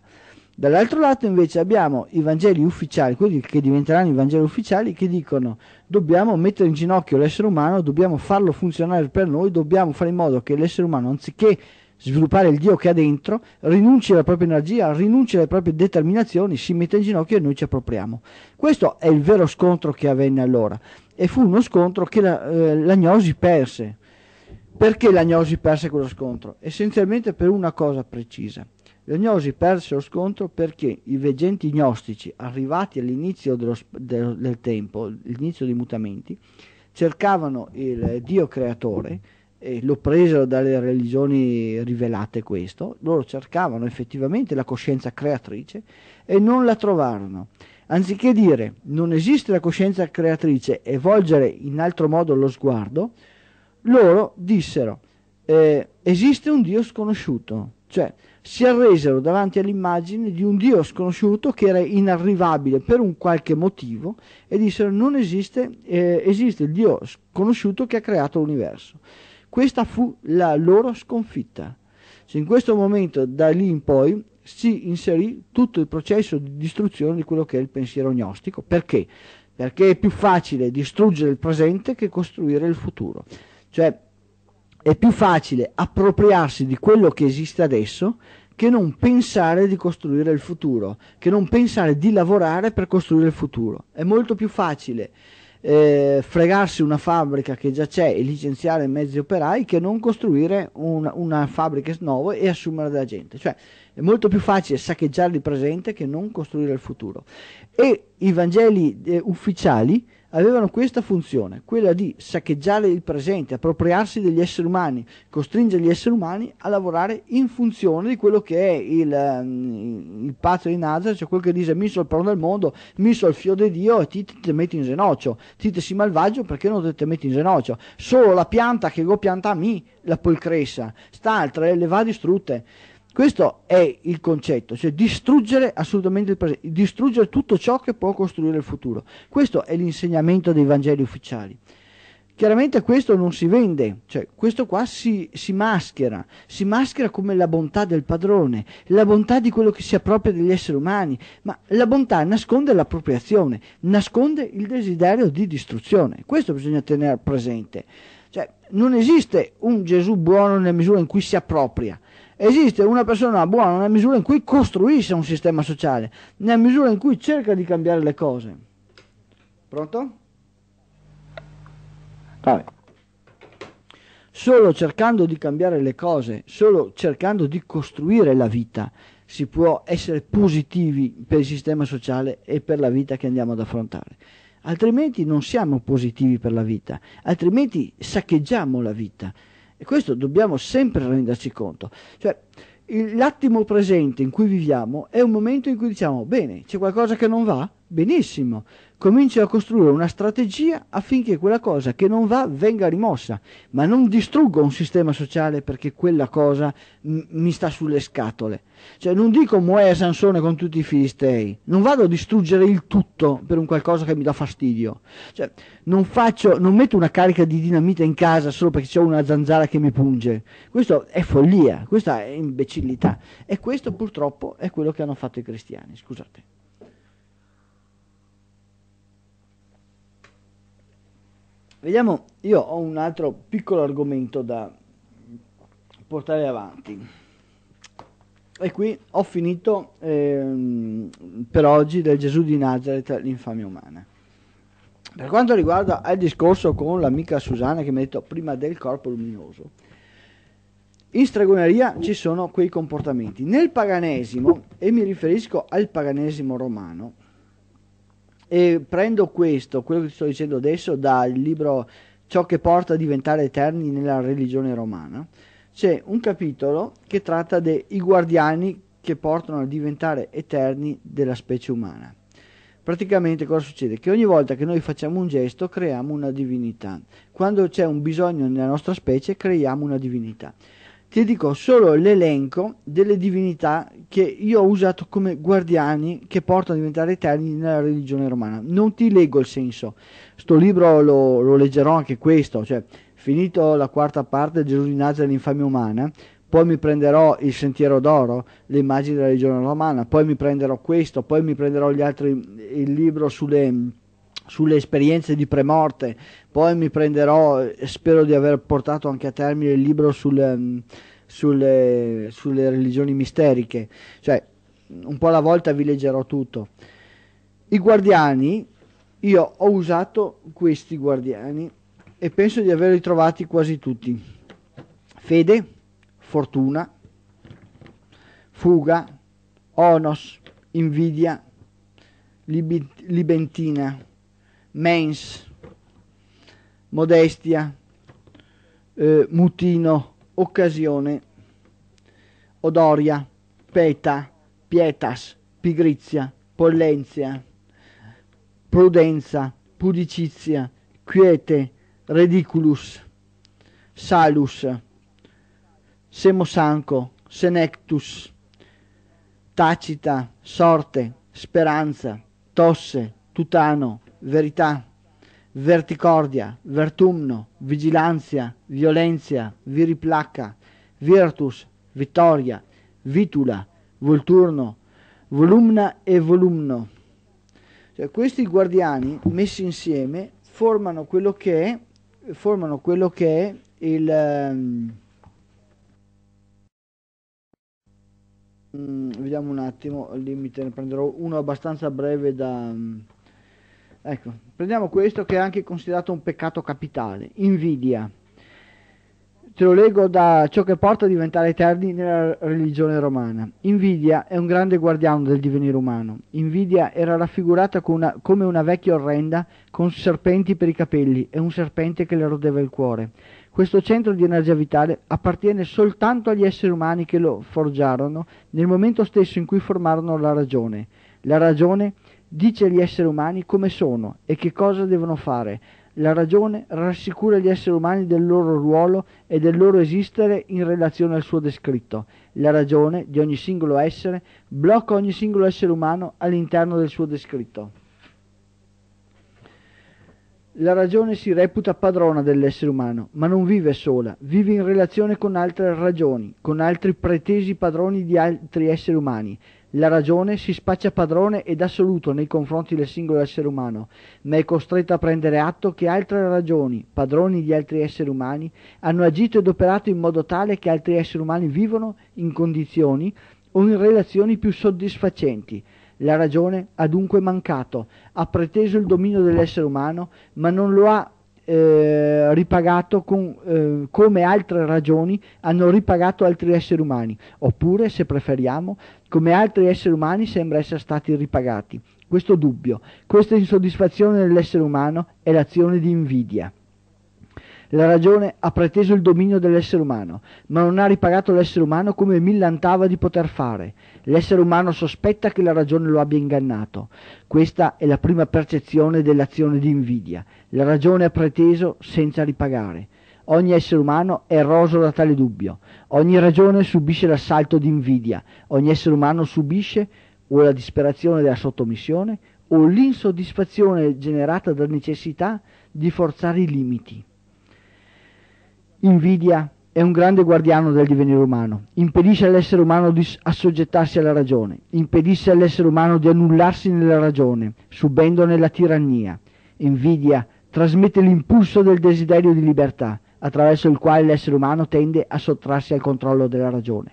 Dall'altro lato invece abbiamo i Vangeli ufficiali, quelli che diventeranno i Vangeli ufficiali, che dicono dobbiamo mettere in ginocchio l'essere umano, dobbiamo farlo funzionare per noi, dobbiamo fare in modo che l'essere umano, anziché sviluppare il Dio che ha dentro, rinunci alla propria energia, rinunci alle proprie determinazioni, si mette in ginocchio e noi ci appropriamo. Questo è il vero scontro che avvenne allora e fu uno scontro che la, eh, la Gnosi perse. Perché la Gnosi perse quello scontro? Essenzialmente per una cosa precisa. La Gnosi perse lo scontro perché i veggenti gnostici, arrivati all'inizio dello, del, del tempo, all'inizio dei mutamenti, cercavano il Dio creatore e lo presero dalle religioni rivelate questo, loro cercavano effettivamente la coscienza creatrice e non la trovarono. Anziché dire non esiste la coscienza creatrice e volgere in altro modo lo sguardo, loro dissero eh, esiste un Dio sconosciuto, cioè si arresero davanti all'immagine di un Dio sconosciuto che era inarrivabile per un qualche motivo e dissero non esiste, eh, esiste il Dio sconosciuto che ha creato l'universo. Questa fu la loro sconfitta. In questo momento, da lì in poi, si inserì tutto il processo di distruzione di quello che è il pensiero gnostico. Perché? Perché è più facile distruggere il presente che costruire il futuro. Cioè, è più facile appropriarsi di quello che esiste adesso che non pensare di costruire il futuro, che non pensare di lavorare per costruire il futuro. È molto più facile eh, fregarsi una fabbrica che già c'è e licenziare mezzi operai che non costruire un, una fabbrica nuova e assumere della gente. Cioè è molto più facile saccheggiare il presente che non costruire il futuro. E i Vangeli eh, ufficiali avevano questa funzione, quella di saccheggiare il presente, appropriarsi degli esseri umani, costringere gli esseri umani a lavorare in funzione di quello che è il, mm, il patto di Nazareth, cioè quel che dice mi sono il padrone del mondo, mi sono il figlio di Dio e ti, ti, ti metti in ginocchio, ti te si malvagio perché non ti, te metti in ginocchio, solo la pianta che ho pianta a me la polcressa, sta altre le va distrutte. Questo è il concetto, cioè distruggere assolutamente il presente, distruggere tutto ciò che può costruire il futuro. Questo è l'insegnamento dei Vangeli ufficiali. Chiaramente questo non si vende, cioè questo qua si, si, maschera, si maschera come la bontà del padrone, la bontà di quello che si appropria degli esseri umani, ma la bontà nasconde l'appropriazione, nasconde il desiderio di distruzione, questo bisogna tenere presente. Cioè non esiste un Gesù buono nella misura in cui si appropria, Esiste una persona buona nella misura in cui costruisce un sistema sociale, nella misura in cui cerca di cambiare le cose. Pronto? Vabbè. Solo cercando di cambiare le cose, solo cercando di costruire la vita, si può essere positivi per il sistema sociale e per la vita che andiamo ad affrontare. Altrimenti non siamo positivi per la vita, altrimenti saccheggiamo la vita, e questo dobbiamo sempre renderci conto. Cioè, l'attimo presente in cui viviamo è un momento in cui diciamo bene, c'è qualcosa che non va? Benissimo, comincio a costruire una strategia affinché quella cosa che non va venga rimossa, ma non distruggo un sistema sociale perché quella cosa mi sta sulle scatole. Cioè, non dico muoia Sansone con tutti i filistei, non vado a distruggere il tutto per un qualcosa che mi dà fastidio. Cioè, non, faccio, non metto una carica di dinamite in casa solo perché c'è una zanzara che mi punge. Questo è follia, questa è imbecillità. E questo purtroppo è quello che hanno fatto i cristiani, scusate. Vediamo, io ho un altro piccolo argomento da portare avanti. E qui ho finito ehm, per oggi del Gesù di Nazareth, l'infamia umana. Per quanto riguarda il discorso con l'amica Susanna che mi ha detto prima del corpo luminoso, in stregoneria ci sono quei comportamenti. Nel paganesimo, e mi riferisco al paganesimo romano, e prendo questo, quello che sto dicendo adesso, dal libro Ciò che porta a diventare eterni nella religione romana, c'è un capitolo che tratta dei guardiani che portano a diventare eterni della specie umana. Praticamente cosa succede? Che ogni volta che noi facciamo un gesto creiamo una divinità. Quando c'è un bisogno nella nostra specie creiamo una divinità. Ti dico solo l'elenco delle divinità che io ho usato come guardiani che portano a diventare eterni nella religione romana. Non ti leggo il senso. Sto libro lo, lo leggerò anche questo, cioè Finito la quarta parte, Gesù di Nazareth l'infamia umana, poi mi prenderò il sentiero d'oro, le immagini della religione romana, poi mi prenderò questo, poi mi prenderò gli altri, il libro sulle, sulle esperienze di premorte, poi mi prenderò, spero di aver portato anche a termine il libro sul, sulle, sulle religioni misteriche, cioè un po' alla volta vi leggerò tutto. I guardiani, io ho usato questi guardiani e penso di averli trovati quasi tutti. Fede, fortuna, fuga, onos, invidia, libentina, mens, modestia, eh, mutino, occasione, odoria, peta, pietas, pigrizia, pollenzia, prudenza, pudicizia, quiete, Rediculus, Salus, Semosanco, Senectus, Tacita, Sorte, Speranza, Tosse, Tutano, Verità, Verticordia, Vertumno, Vigilanzia, Violenza, Viriplacca, Virtus, Vittoria, Vitula, Volturno, Volumna e Volumno. Cioè, questi guardiani messi insieme formano quello che è formano quello che è il... Ehm, mm, vediamo un attimo, al limite ne prenderò uno abbastanza breve da... Mm, ecco, prendiamo questo che è anche considerato un peccato capitale, invidia. Te lo leggo da ciò che porta a diventare eterni nella religione romana. Invidia è un grande guardiano del divenire umano. Invidia era raffigurata una, come una vecchia orrenda con serpenti per i capelli e un serpente che le rodeva il cuore. Questo centro di energia vitale appartiene soltanto agli esseri umani che lo forgiarono nel momento stesso in cui formarono la ragione. La ragione dice agli esseri umani come sono e che cosa devono fare, la ragione rassicura gli esseri umani del loro ruolo e del loro esistere in relazione al suo descritto. La ragione di ogni singolo essere blocca ogni singolo essere umano all'interno del suo descritto. La ragione si reputa padrona dell'essere umano, ma non vive sola, vive in relazione con altre ragioni, con altri pretesi padroni di altri esseri umani la ragione si spaccia padrone ed assoluto nei confronti del singolo essere umano, ma è costretta a prendere atto che altre ragioni, padroni di altri esseri umani, hanno agito ed operato in modo tale che altri esseri umani vivono in condizioni o in relazioni più soddisfacenti. La ragione ha dunque mancato, ha preteso il dominio dell'essere umano, ma non lo ha eh, ripagato con, eh, come altre ragioni hanno ripagato altri esseri umani, oppure, se preferiamo, come altri esseri umani sembra essere stati ripagati. Questo dubbio, questa insoddisfazione dell'essere umano è l'azione di invidia. La ragione ha preteso il dominio dell'essere umano, ma non ha ripagato l'essere umano come millantava di poter fare. L'essere umano sospetta che la ragione lo abbia ingannato. Questa è la prima percezione dell'azione di invidia. La ragione ha preteso senza ripagare. Ogni essere umano è roso da tale dubbio, ogni ragione subisce l'assalto di invidia, ogni essere umano subisce o la disperazione della sottomissione o l'insoddisfazione generata dalla necessità di forzare i limiti. Invidia è un grande guardiano del divenire umano, impedisce all'essere umano di assoggettarsi alla ragione, impedisce all'essere umano di annullarsi nella ragione, subendone la tirannia. Invidia trasmette l'impulso del desiderio di libertà, attraverso il quale l'essere umano tende a sottrarsi al controllo della ragione.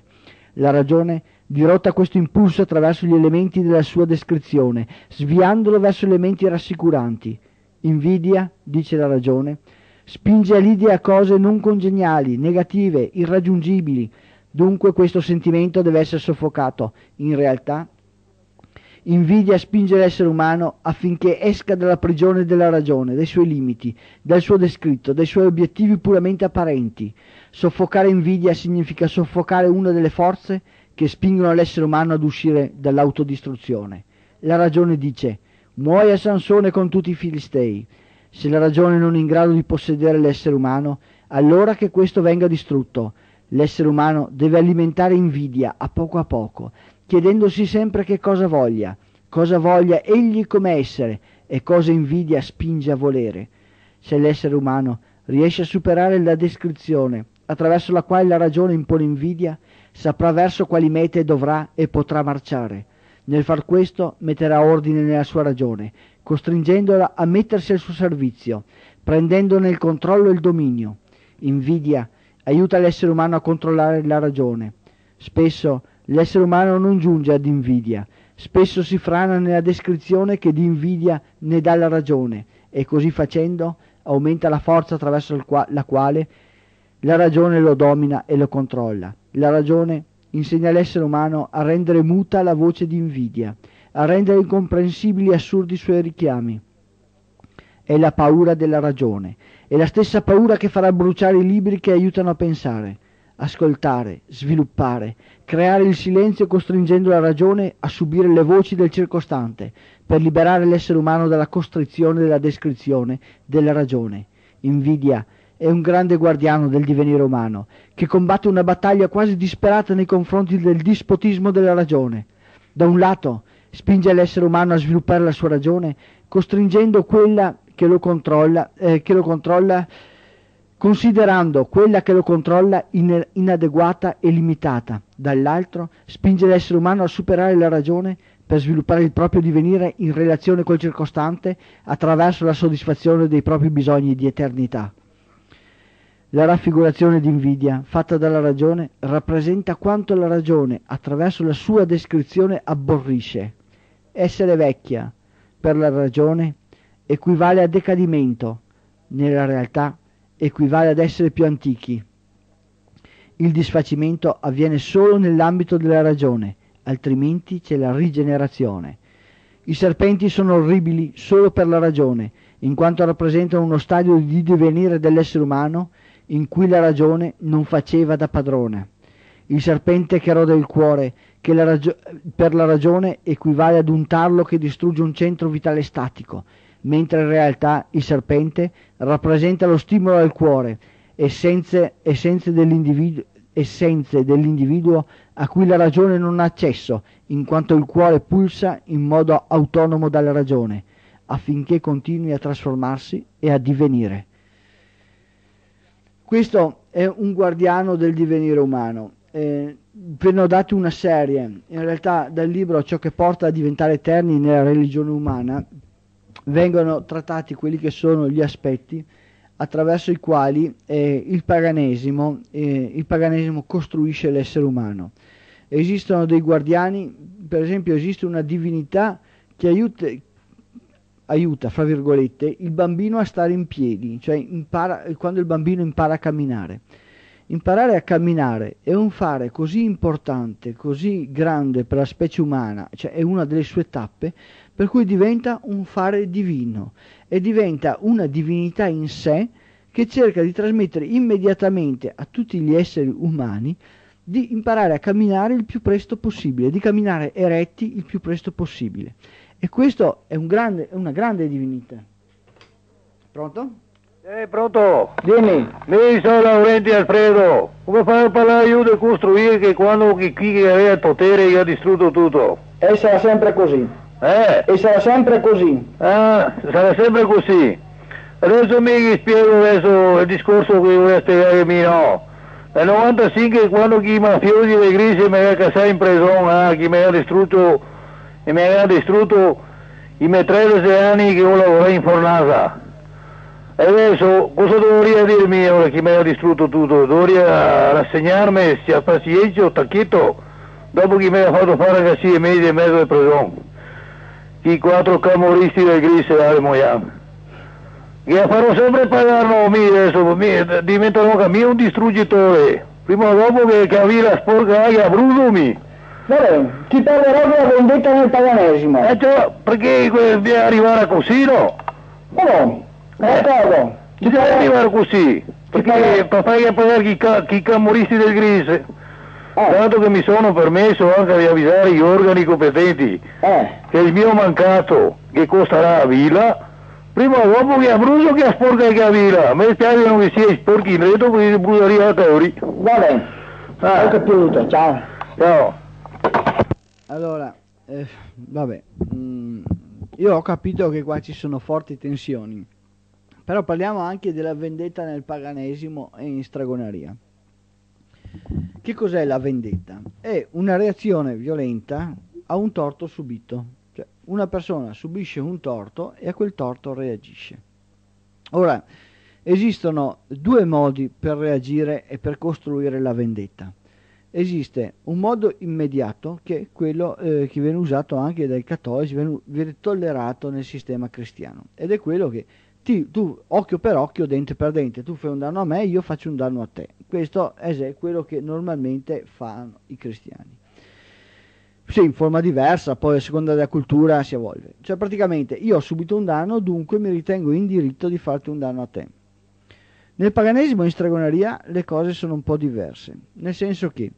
La ragione dirotta questo impulso attraverso gli elementi della sua descrizione, sviandolo verso elementi rassicuranti. Invidia, dice la ragione, spinge all'idea a cose non congeniali, negative, irraggiungibili. Dunque questo sentimento deve essere soffocato. In realtà Invidia spinge l'essere umano affinché esca dalla prigione della ragione, dai suoi limiti, dal suo descritto, dai suoi obiettivi puramente apparenti. Soffocare invidia significa soffocare una delle forze che spingono l'essere umano ad uscire dall'autodistruzione. La ragione dice muoia Sansone con tutti i filistei. Se la ragione non è in grado di possedere l'essere umano, allora che questo venga distrutto. L'essere umano deve alimentare invidia a poco a poco, chiedendosi sempre che cosa voglia, cosa voglia egli come essere e cosa invidia spinge a volere. Se l'essere umano riesce a superare la descrizione attraverso la quale la ragione impone invidia, saprà verso quali mete dovrà e potrà marciare. Nel far questo metterà ordine nella sua ragione, costringendola a mettersi al suo servizio, prendendone il controllo e il dominio. Invidia aiuta l'essere umano a controllare la ragione. Spesso L'essere umano non giunge ad invidia, spesso si frana nella descrizione che di invidia ne dà la ragione e così facendo aumenta la forza attraverso qua- la quale la ragione lo domina e lo controlla. La ragione insegna l'essere umano a rendere muta la voce di invidia, a rendere incomprensibili e assurdi i suoi richiami. È la paura della ragione, è la stessa paura che farà bruciare i libri che aiutano a pensare, ascoltare, sviluppare, creare il silenzio costringendo la ragione a subire le voci del circostante, per liberare l'essere umano dalla costrizione della descrizione della ragione. Invidia è un grande guardiano del divenire umano, che combatte una battaglia quasi disperata nei confronti del dispotismo della ragione. Da un lato spinge l'essere umano a sviluppare la sua ragione, costringendo quella che lo controlla, eh, che lo controlla considerando quella che lo controlla in inadeguata e limitata, dall'altro spinge l'essere umano a superare la ragione per sviluppare il proprio divenire in relazione col circostante attraverso la soddisfazione dei propri bisogni di eternità. La raffigurazione di invidia fatta dalla ragione rappresenta quanto la ragione, attraverso la sua descrizione, abborrisce. Essere vecchia, per la ragione, equivale a decadimento, nella realtà equivale ad essere più antichi. Il disfacimento avviene solo nell'ambito della ragione, altrimenti c'è la rigenerazione. I serpenti sono orribili solo per la ragione, in quanto rappresentano uno stadio di divenire dell'essere umano in cui la ragione non faceva da padrone. Il serpente che rode il cuore, che la ragio- per la ragione equivale ad un tarlo che distrugge un centro vitale statico, mentre in realtà il serpente rappresenta lo stimolo al cuore, essenze, essenze, dell'individuo, essenze dell'individuo a cui la ragione non ha accesso, in quanto il cuore pulsa in modo autonomo dalla ragione, affinché continui a trasformarsi e a divenire. Questo è un guardiano del divenire umano. Eh, ve ne ho dato una serie, in realtà dal libro Ciò che porta a diventare eterni nella religione umana, vengono trattati quelli che sono gli aspetti attraverso i quali eh, il, paganesimo, eh, il, paganesimo, costruisce l'essere umano. Esistono dei guardiani, per esempio esiste una divinità che aiuta, aiuta fra virgolette, il bambino a stare in piedi, cioè impara, quando il bambino impara a camminare. Imparare a camminare è un fare così importante, così grande per la specie umana, cioè è una delle sue tappe, per cui diventa un fare divino e diventa una divinità in sé che cerca di trasmettere immediatamente a tutti gli esseri umani di imparare a camminare il più presto possibile, di camminare eretti il più presto possibile. E questo è, un grande, una grande divinità. Pronto? Eh, pronto? Dimmi. Mi sono Laurenti Alfredo. Come fai a parlare io del costruire che quando chi, chi aveva il potere io ha distrutto tutto? E sarà sempre così. Eh. E sarà sempre così. Ah, sarà sempre così. Adesso mi spiego adesso il discorso che voglio spiegarmi no. Nel 95 quando i mafiosi dei grisi mi hanno cassato in prigione, eh, ah, che mi hanno distrutto, e mi hanno distrutto i miei 13 anni che ho lavorato in fornasa. E adesso cosa dovrei dirmi ora che mi ha distrutto tutto? Dovrei eh, rassegnarmi, sia pazienza o tacchetto, dopo che mi ha fatto fare così mesi e mezzo di prigione. y cuatro camorristas gris de Y Ya para siempre pagarnos, mire eso, mire, dime todo, mí un destruye todo, eh. Primo dopo che capiras porca a bruto mi. Bene, chi parlerà della vendetta nel paganesimo? Eh, cioè, perché deve arrivare Bueno, no? Come? D'accordo. Eh, deve arrivare così, porque papà che pagare chi, chi camoristi del gris, eh. eh. dato che mi sono permesso anche di avvisare gli organi competenti eh. che il mio mancato, che costerà a villa, prima o dopo che a Bruso che a sporca che a villa, a me spiegano che sia sporchi in reto quindi bruceria a teori. Va bene, ah. ho capito, ciao. Ciao. Allora, eh, vabbè, mm, io ho capito che qua ci sono forti tensioni, però parliamo anche della vendetta nel paganesimo e in stregoneria. Che cos'è la vendetta? È una reazione violenta a un torto subito. Cioè, una persona subisce un torto e a quel torto reagisce. Ora, esistono due modi per reagire e per costruire la vendetta. Esiste un modo immediato che è quello eh, che viene usato anche dai cattolici, viene, viene tollerato nel sistema cristiano ed è quello che ti, tu occhio per occhio, dente per dente, tu fai un danno a me, io faccio un danno a te. Questo è quello che normalmente fanno i cristiani. Sì, in forma diversa, poi a seconda della cultura si evolve. Cioè praticamente io ho subito un danno, dunque mi ritengo in diritto di farti un danno a te. Nel paganesimo e in stregoneria le cose sono un po' diverse, nel senso che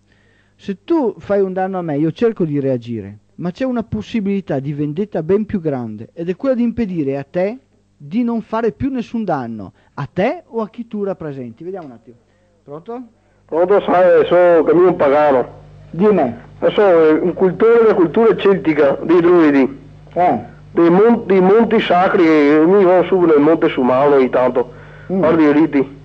se tu fai un danno a me io cerco di reagire, ma c'è una possibilità di vendetta ben più grande ed è quella di impedire a te di non fare più nessun danno a te o a chi tu rappresenti. Vediamo un attimo. Pronto? Pronto, sai, sono Camillo Pagano. Dimmi. Sono un cultore della cultura celtica dei druidi. Eh. Dei, mon- dei monti sacri, mi vado su nel monte Sumano ogni tanto, mm. fare dei riti.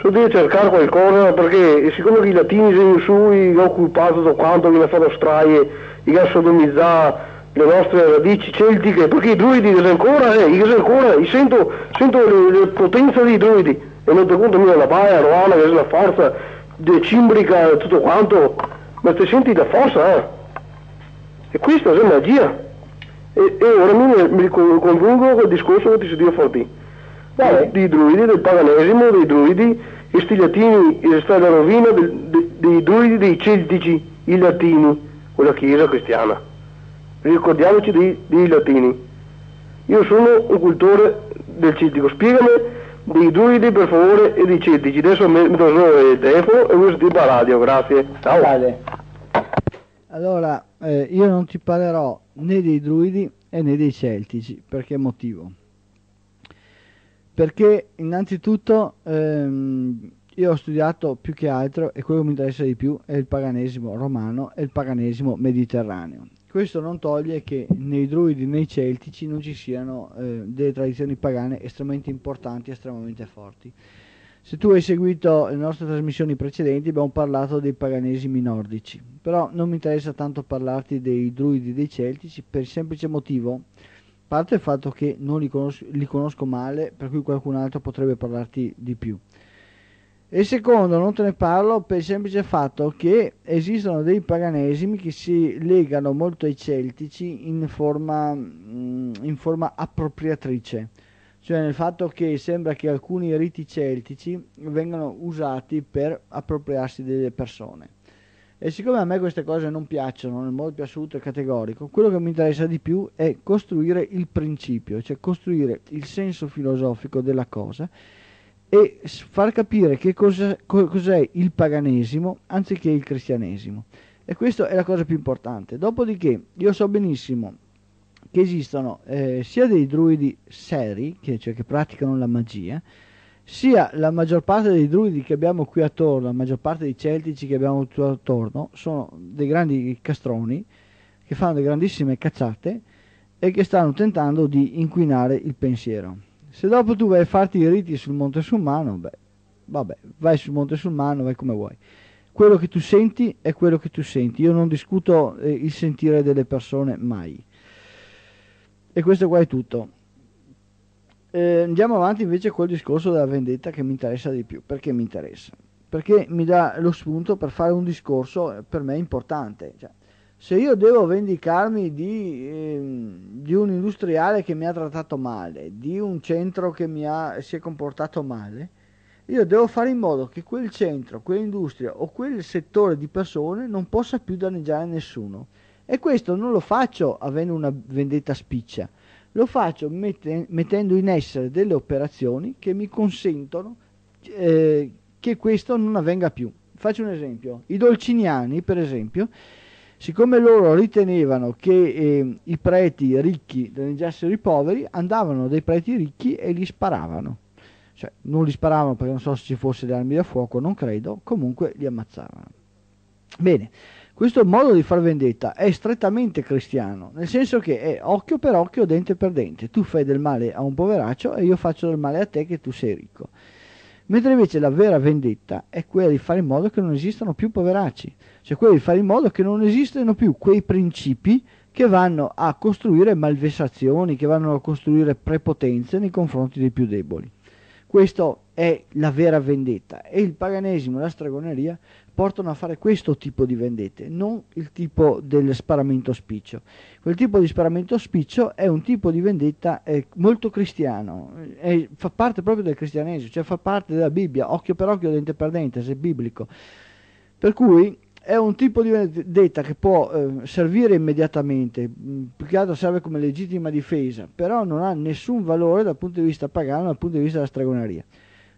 So devo cercare qualcosa perché siccome i latini sono su, ho occupato da quanto, mi hanno fatto straie, mi hanno sodomizzato, le nostre radici celtiche, perché i druidi che ancora, eh, io ancora, io sento, sento le, le, potenze dei druidi, e non ti conto mia la baia, Roana, che è la forza, de cimbrica tutto quanto, ma ti senti la forza, eh. E questa è magia. E, e ora mi, mi convinco col discorso che ti si dio di. Vale. Dei druidi, del paganesimo, dei druidi, e sti latini, e sta la rovina del, de, dei druidi, dei celtici, i latini, con la chiesa cristiana ricordiamoci dei, dei latini. Io sono un cultore del Celtico, spiegami dei druidi per favore e dei Celtici. Adesso mi trovo il telefono e voi sentite la radio, grazie. Ciao. Vale. Allora, eh, io non ti parlerò né dei druidi e né dei celtici, perché motivo? Perché innanzitutto ehm, io ho studiato più che altro, e quello che mi interessa di più, è il paganesimo romano e il paganesimo mediterraneo. Questo non toglie che nei druidi, nei celtici, non ci siano eh, delle tradizioni pagane estremamente importanti, estremamente forti. Se tu hai seguito le nostre trasmissioni precedenti abbiamo parlato dei paganesimi nordici, però non mi interessa tanto parlarti dei druidi dei celtici per il semplice motivo, a parte il fatto che non li conosco, li conosco male, per cui qualcun altro potrebbe parlarti di più. E secondo non te ne parlo per il semplice fatto che esistono dei paganesimi che si legano molto ai celtici in forma, mm, in forma appropriatrice, cioè nel fatto che sembra che alcuni riti celtici vengano usati per appropriarsi delle persone. E siccome a me queste cose non piacciono nel modo più assoluto e categorico, quello che mi interessa di più è costruire il principio, cioè costruire il senso filosofico della cosa e far capire che cos'è, cos'è il paganesimo anziché il cristianesimo. E questa è la cosa più importante. Dopodiché io so benissimo che esistono eh, sia dei druidi seri, che, cioè che praticano la magia, sia la maggior parte dei druidi che abbiamo qui attorno, la maggior parte dei celtici che abbiamo qui attorno, sono dei grandi castroni che fanno delle grandissime cacciate e che stanno tentando di inquinare il pensiero. Se dopo tu vai a farti i riti sul Monte Sulmano, beh, vabbè, vai sul Monte Sulmano, vai come vuoi. Quello che tu senti è quello che tu senti. Io non discuto eh, il sentire delle persone mai. E questo qua è tutto. Eh, andiamo avanti invece col discorso della vendetta che mi interessa di più. Perché mi interessa? Perché mi dà lo spunto per fare un discorso eh, per me importante. Cioè, se io devo vendicarmi di, eh, di, un industriale che mi ha trattato male, di un centro che mi ha, si è comportato male, io devo fare in modo che quel centro, quell'industria o quel settore di persone non possa più danneggiare nessuno. E questo non lo faccio avendo una vendetta spiccia, lo faccio mette, mettendo in essere delle operazioni che mi consentono eh, che questo non avvenga più. Faccio un esempio, i dolciniani per esempio siccome loro ritenevano che eh, i preti ricchi danneggiassero i poveri, andavano dai preti ricchi e li sparavano. Cioè, non li sparavano perché non so se ci fosse le armi da fuoco, non credo, comunque li ammazzavano. Bene, questo modo di far vendetta è strettamente cristiano, nel senso che è occhio per occhio, dente per dente. Tu fai del male a un poveraccio e io faccio del male a te che tu sei ricco mentre invece la vera vendetta è quella di fare in modo che non esistano più poveracci, cioè quella di fare in modo che non esistano più quei principi che vanno a costruire malversazioni, che vanno a costruire prepotenze nei confronti dei più deboli. Questa è la vera vendetta e il paganesimo, la stregoneria, portano a fare questo tipo di vendette, non il tipo del sparamento spiccio. Quel tipo di sparamento spiccio è un tipo di vendetta eh, molto cristiano, eh, è, fa parte proprio del cristianesimo, cioè fa parte della Bibbia, occhio per occhio, dente per dente, se è biblico. Per cui è un tipo di vendetta che può eh, servire immediatamente, mm, più che altro serve come legittima difesa, però non ha nessun valore dal punto di vista pagano, dal punto di vista della stregoneria.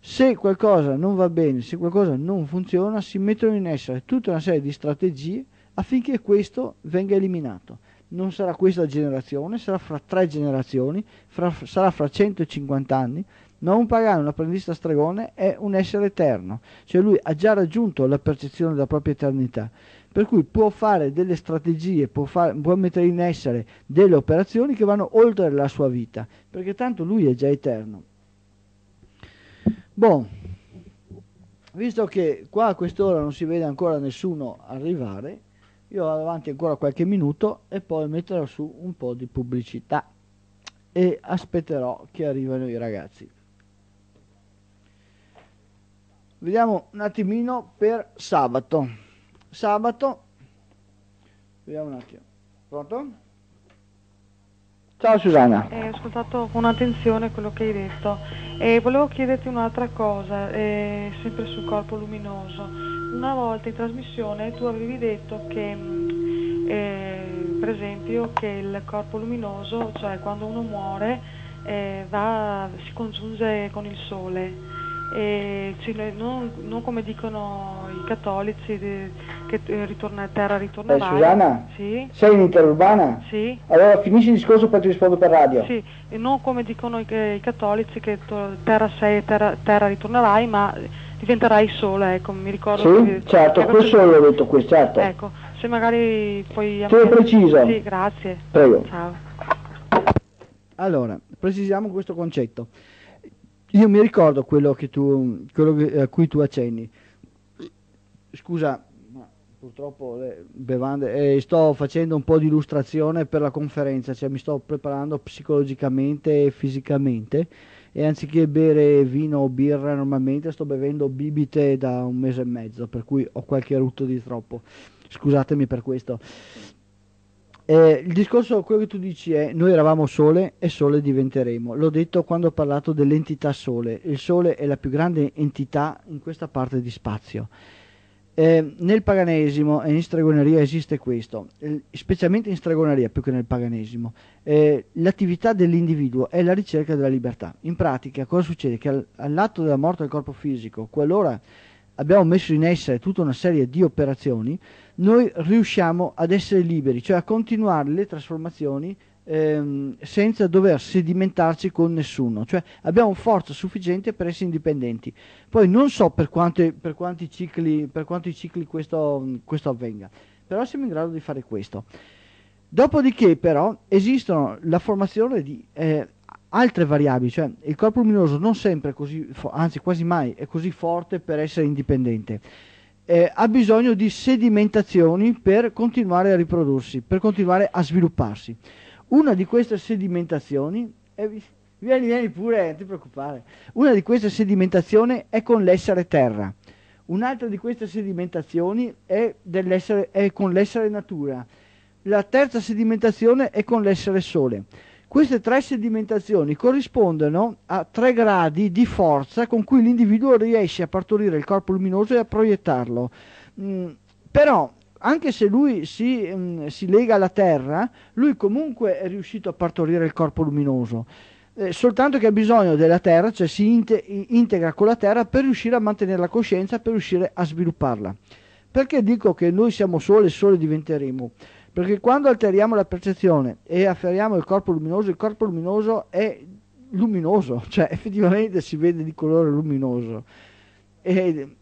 Se qualcosa non va bene, se qualcosa non funziona, si mettono in essere tutta una serie di strategie affinché questo venga eliminato. Non sarà questa generazione, sarà fra tre generazioni, fra, sarà fra 150 anni, ma un pagano, un apprendista stregone, è un essere eterno, cioè lui ha già raggiunto la percezione della propria eternità, per cui può fare delle strategie, può, far, può, mettere in essere delle operazioni che vanno oltre la sua vita, perché tanto lui è già eterno. Bon, visto che qua a quest'ora non si vede ancora nessuno arrivare, io vado avanti ancora qualche minuto e poi metterò su un po' di pubblicità e aspetterò che arrivino i ragazzi. Vediamo un attimino per sabato. Sabato, vediamo un attimo. Pronto? Ciao Susanna. Eh, ho ascoltato con attenzione quello che hai detto e volevo chiederti un'altra cosa, eh, sempre sul corpo luminoso. Una volta in trasmissione tu avevi detto che, mm, eh, per esempio, che il corpo luminoso, cioè quando uno muore, eh, va, si congiunge con il sole e non, non, come dicono i cattolici de, eh, che eh, ritorna a terra ritorna eh, Susanna? Sì? Sei in interurbana? Sì. Allora finisci il discorso poi ti rispondo per radio. Sì, e non come dicono i, i cattolici che terra sei e terra, terra, ritornerai, ma diventerai sola, ecco, mi ricordo. Sì, che, certo, ecco, questo l'ho detto qui, certo. Ecco, se magari poi... Tu lo preciso. Sì, grazie. Prego. Ciao. Allora, precisiamo questo concetto. Io mi ricordo quello, tu, quello a cui tu accenni. Scusa, purtroppo le bevande. Eh, sto facendo un po' di illustrazione per la conferenza, cioè mi sto preparando psicologicamente e fisicamente. E anziché bere vino o birra normalmente, sto bevendo bibite da un mese e mezzo, per cui ho qualche rutto di troppo. Scusatemi per questo. Eh, il discorso, quello che tu dici è noi eravamo sole e sole diventeremo. L'ho detto quando ho parlato dell'entità sole. Il sole è la più grande entità in questa parte di spazio. Eh, nel paganesimo e in stregoneria esiste questo, eh, specialmente in stregoneria più che nel paganesimo. Eh, l'attività dell'individuo è la ricerca della libertà. In pratica cosa succede? Che al, all'atto della morte del corpo fisico, qualora abbiamo messo in essere tutta una serie di operazioni, noi riusciamo ad essere liberi, cioè a continuare le trasformazioni ehm, senza dover sedimentarci con nessuno, cioè abbiamo forza sufficiente per essere indipendenti. Poi non so per, quante, per quanti cicli, per quanti cicli questo, questo avvenga, però siamo in grado di fare questo. Dopodiché però esistono la formazione di eh, altre variabili, cioè il corpo luminoso non sempre, è così fo- anzi quasi mai, è così forte per essere indipendente. Eh, ha bisogno di sedimentazioni per continuare a riprodursi, per continuare a svilupparsi. Una di queste sedimentazioni, è, eh, vieni, vieni pure, eh, non ti preoccupare, una di queste sedimentazioni è con l'essere terra, un'altra di queste sedimentazioni è, è con l'essere natura, la terza sedimentazione è con l'essere sole. Queste tre sedimentazioni corrispondono a tre gradi di forza con cui l'individuo riesce a partorire il corpo luminoso e a proiettarlo. Mm, però anche se lui si, mh, mm, si, lega alla Terra, lui comunque è riuscito a partorire il corpo luminoso. Eh, soltanto che ha bisogno della Terra, cioè si integra con la Terra per riuscire a mantenere la coscienza, per riuscire a svilupparla. Perché dico che noi siamo soli e soli diventeremo? Perché quando alteriamo la percezione e afferriamo il corpo luminoso, il corpo luminoso è luminoso, [laughs] cioè effettivamente si vede di colore luminoso. E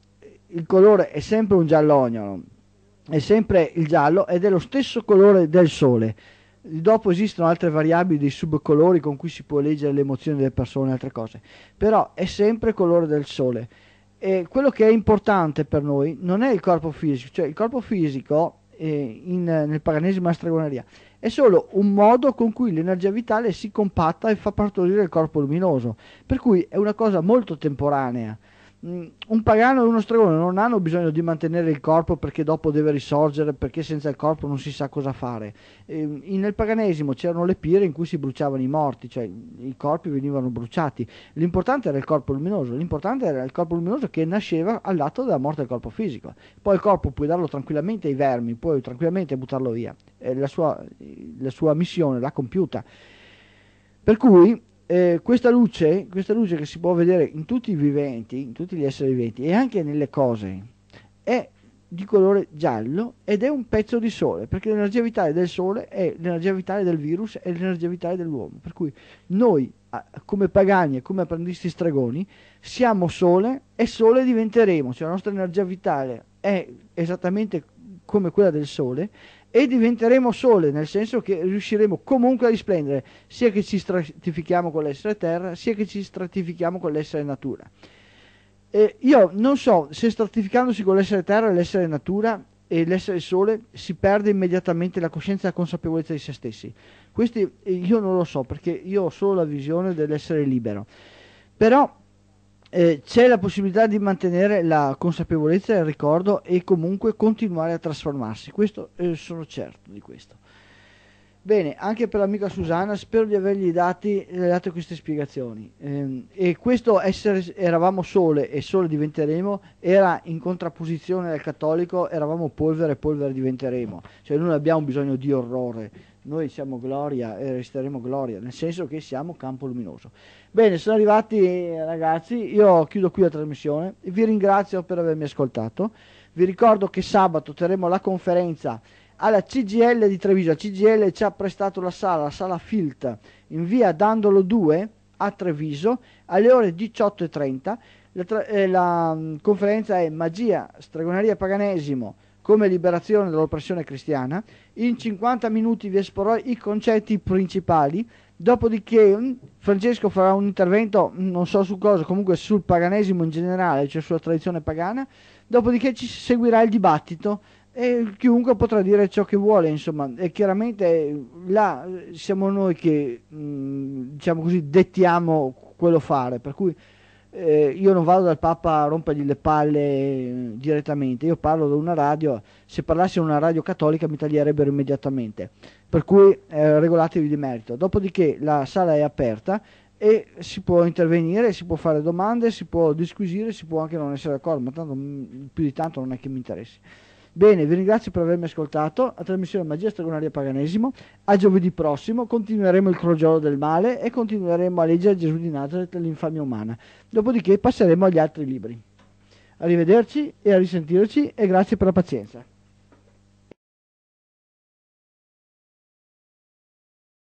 il colore è sempre un giallognolo, è sempre il giallo ed è lo stesso colore del sole. Dopo esistono altre variabili dei subcolori con cui si può leggere le emozioni delle persone e altre cose, però è sempre colore del sole. E quello che è importante per noi non è il corpo fisico, cioè il corpo fisico eh, in, nel paganesimo e stregoneria, è solo un modo con cui l'energia vitale si compatta e fa partorire il corpo luminoso, per cui è una cosa molto temporanea Mm, un pagano e uno stregone non hanno bisogno di mantenere il corpo perché dopo deve risorgere, perché senza il corpo non si sa cosa fare. E ehm, nel paganesimo c'erano le pire in cui si bruciavano i morti, cioè i corpi venivano bruciati. L'importante era il corpo luminoso, l'importante era il corpo luminoso che nasceva all'atto della morte del corpo fisico. Poi il corpo puoi darlo tranquillamente ai vermi, puoi tranquillamente buttarlo via. La sua, la sua missione l'ha compiuta. Per cui eh, questa, luce, questa luce che si può vedere in tutti i viventi, in tutti gli esseri viventi e anche nelle cose, è di colore giallo ed è un pezzo di sole, perché l'energia vitale del sole è l'energia vitale del virus e l'energia vitale dell'uomo. Per cui noi, come pagani e come apprendisti stregoni, siamo sole e sole diventeremo, cioè la nostra energia vitale è esattamente come quella del sole e diventeremo sole, nel senso che riusciremo comunque a risplendere, sia che ci stratifichiamo con l'essere terra, sia che ci stratifichiamo con l'essere natura. E io non so se stratificandosi con l'essere terra e l'essere natura e l'essere sole si perde immediatamente la coscienza e la consapevolezza di se stessi. Questo eh, io non lo so perché io ho solo la visione dell'essere libero. Però eh, c'è la possibilità di mantenere la consapevolezza e il ricordo e comunque continuare a trasformarsi. Questo eh, sono certo di questo. Bene, anche per l'amica Susanna spero di avergli dati, eh, dato queste spiegazioni. Eh, e questo essere eravamo sole e sole diventeremo era in contrapposizione al cattolico eravamo polvere e polvere diventeremo. Cioè noi non abbiamo bisogno di orrore, noi siamo gloria e resteremo gloria, nel senso che siamo campo luminoso. Bene, sono arrivati ragazzi, io chiudo qui la trasmissione, vi ringrazio per avermi ascoltato, vi ricordo che sabato terremo la conferenza alla CGL di Treviso, la CGL ci ha prestato la sala, la sala Filt, in via Dandolo 2 a Treviso alle ore 18.30, la, tra- eh, la mm, conferenza è Magia, Stregoneria e Paganesimo, come liberazione dall'oppressione cristiana, in 50 minuti vi esporrò i concetti principali, dopodiché mm, Francesco farà un intervento, mm, non so su cosa, comunque sul paganesimo in generale, cioè sulla tradizione pagana, dopodiché ci seguirà il dibattito e chiunque potrà dire ciò che vuole, insomma, e chiaramente eh, là eh, siamo noi che, mm, diciamo così, dettiamo quello fare, per cui eh, io non vado dal Papa a rompergli le palle eh, direttamente, io parlo da una radio, se parlassi a una radio cattolica mi taglierebbero immediatamente, per cui eh, regolatevi di merito. Dopodiché la sala è aperta e si può intervenire, si può fare domande, si può disquisire, si può anche non essere d'accordo, ma tanto mm, più di tanto non è che mi interessi. Bene, vi ringrazio per avermi ascoltato. A trasmissione Magia Stregonaria Paganesimo. A giovedì prossimo continueremo il crogiolo del male e continueremo a leggere Gesù di Nazareth e l'infamia umana. Dopodiché passeremo agli altri libri. Arrivederci e a risentirci e grazie per la pazienza.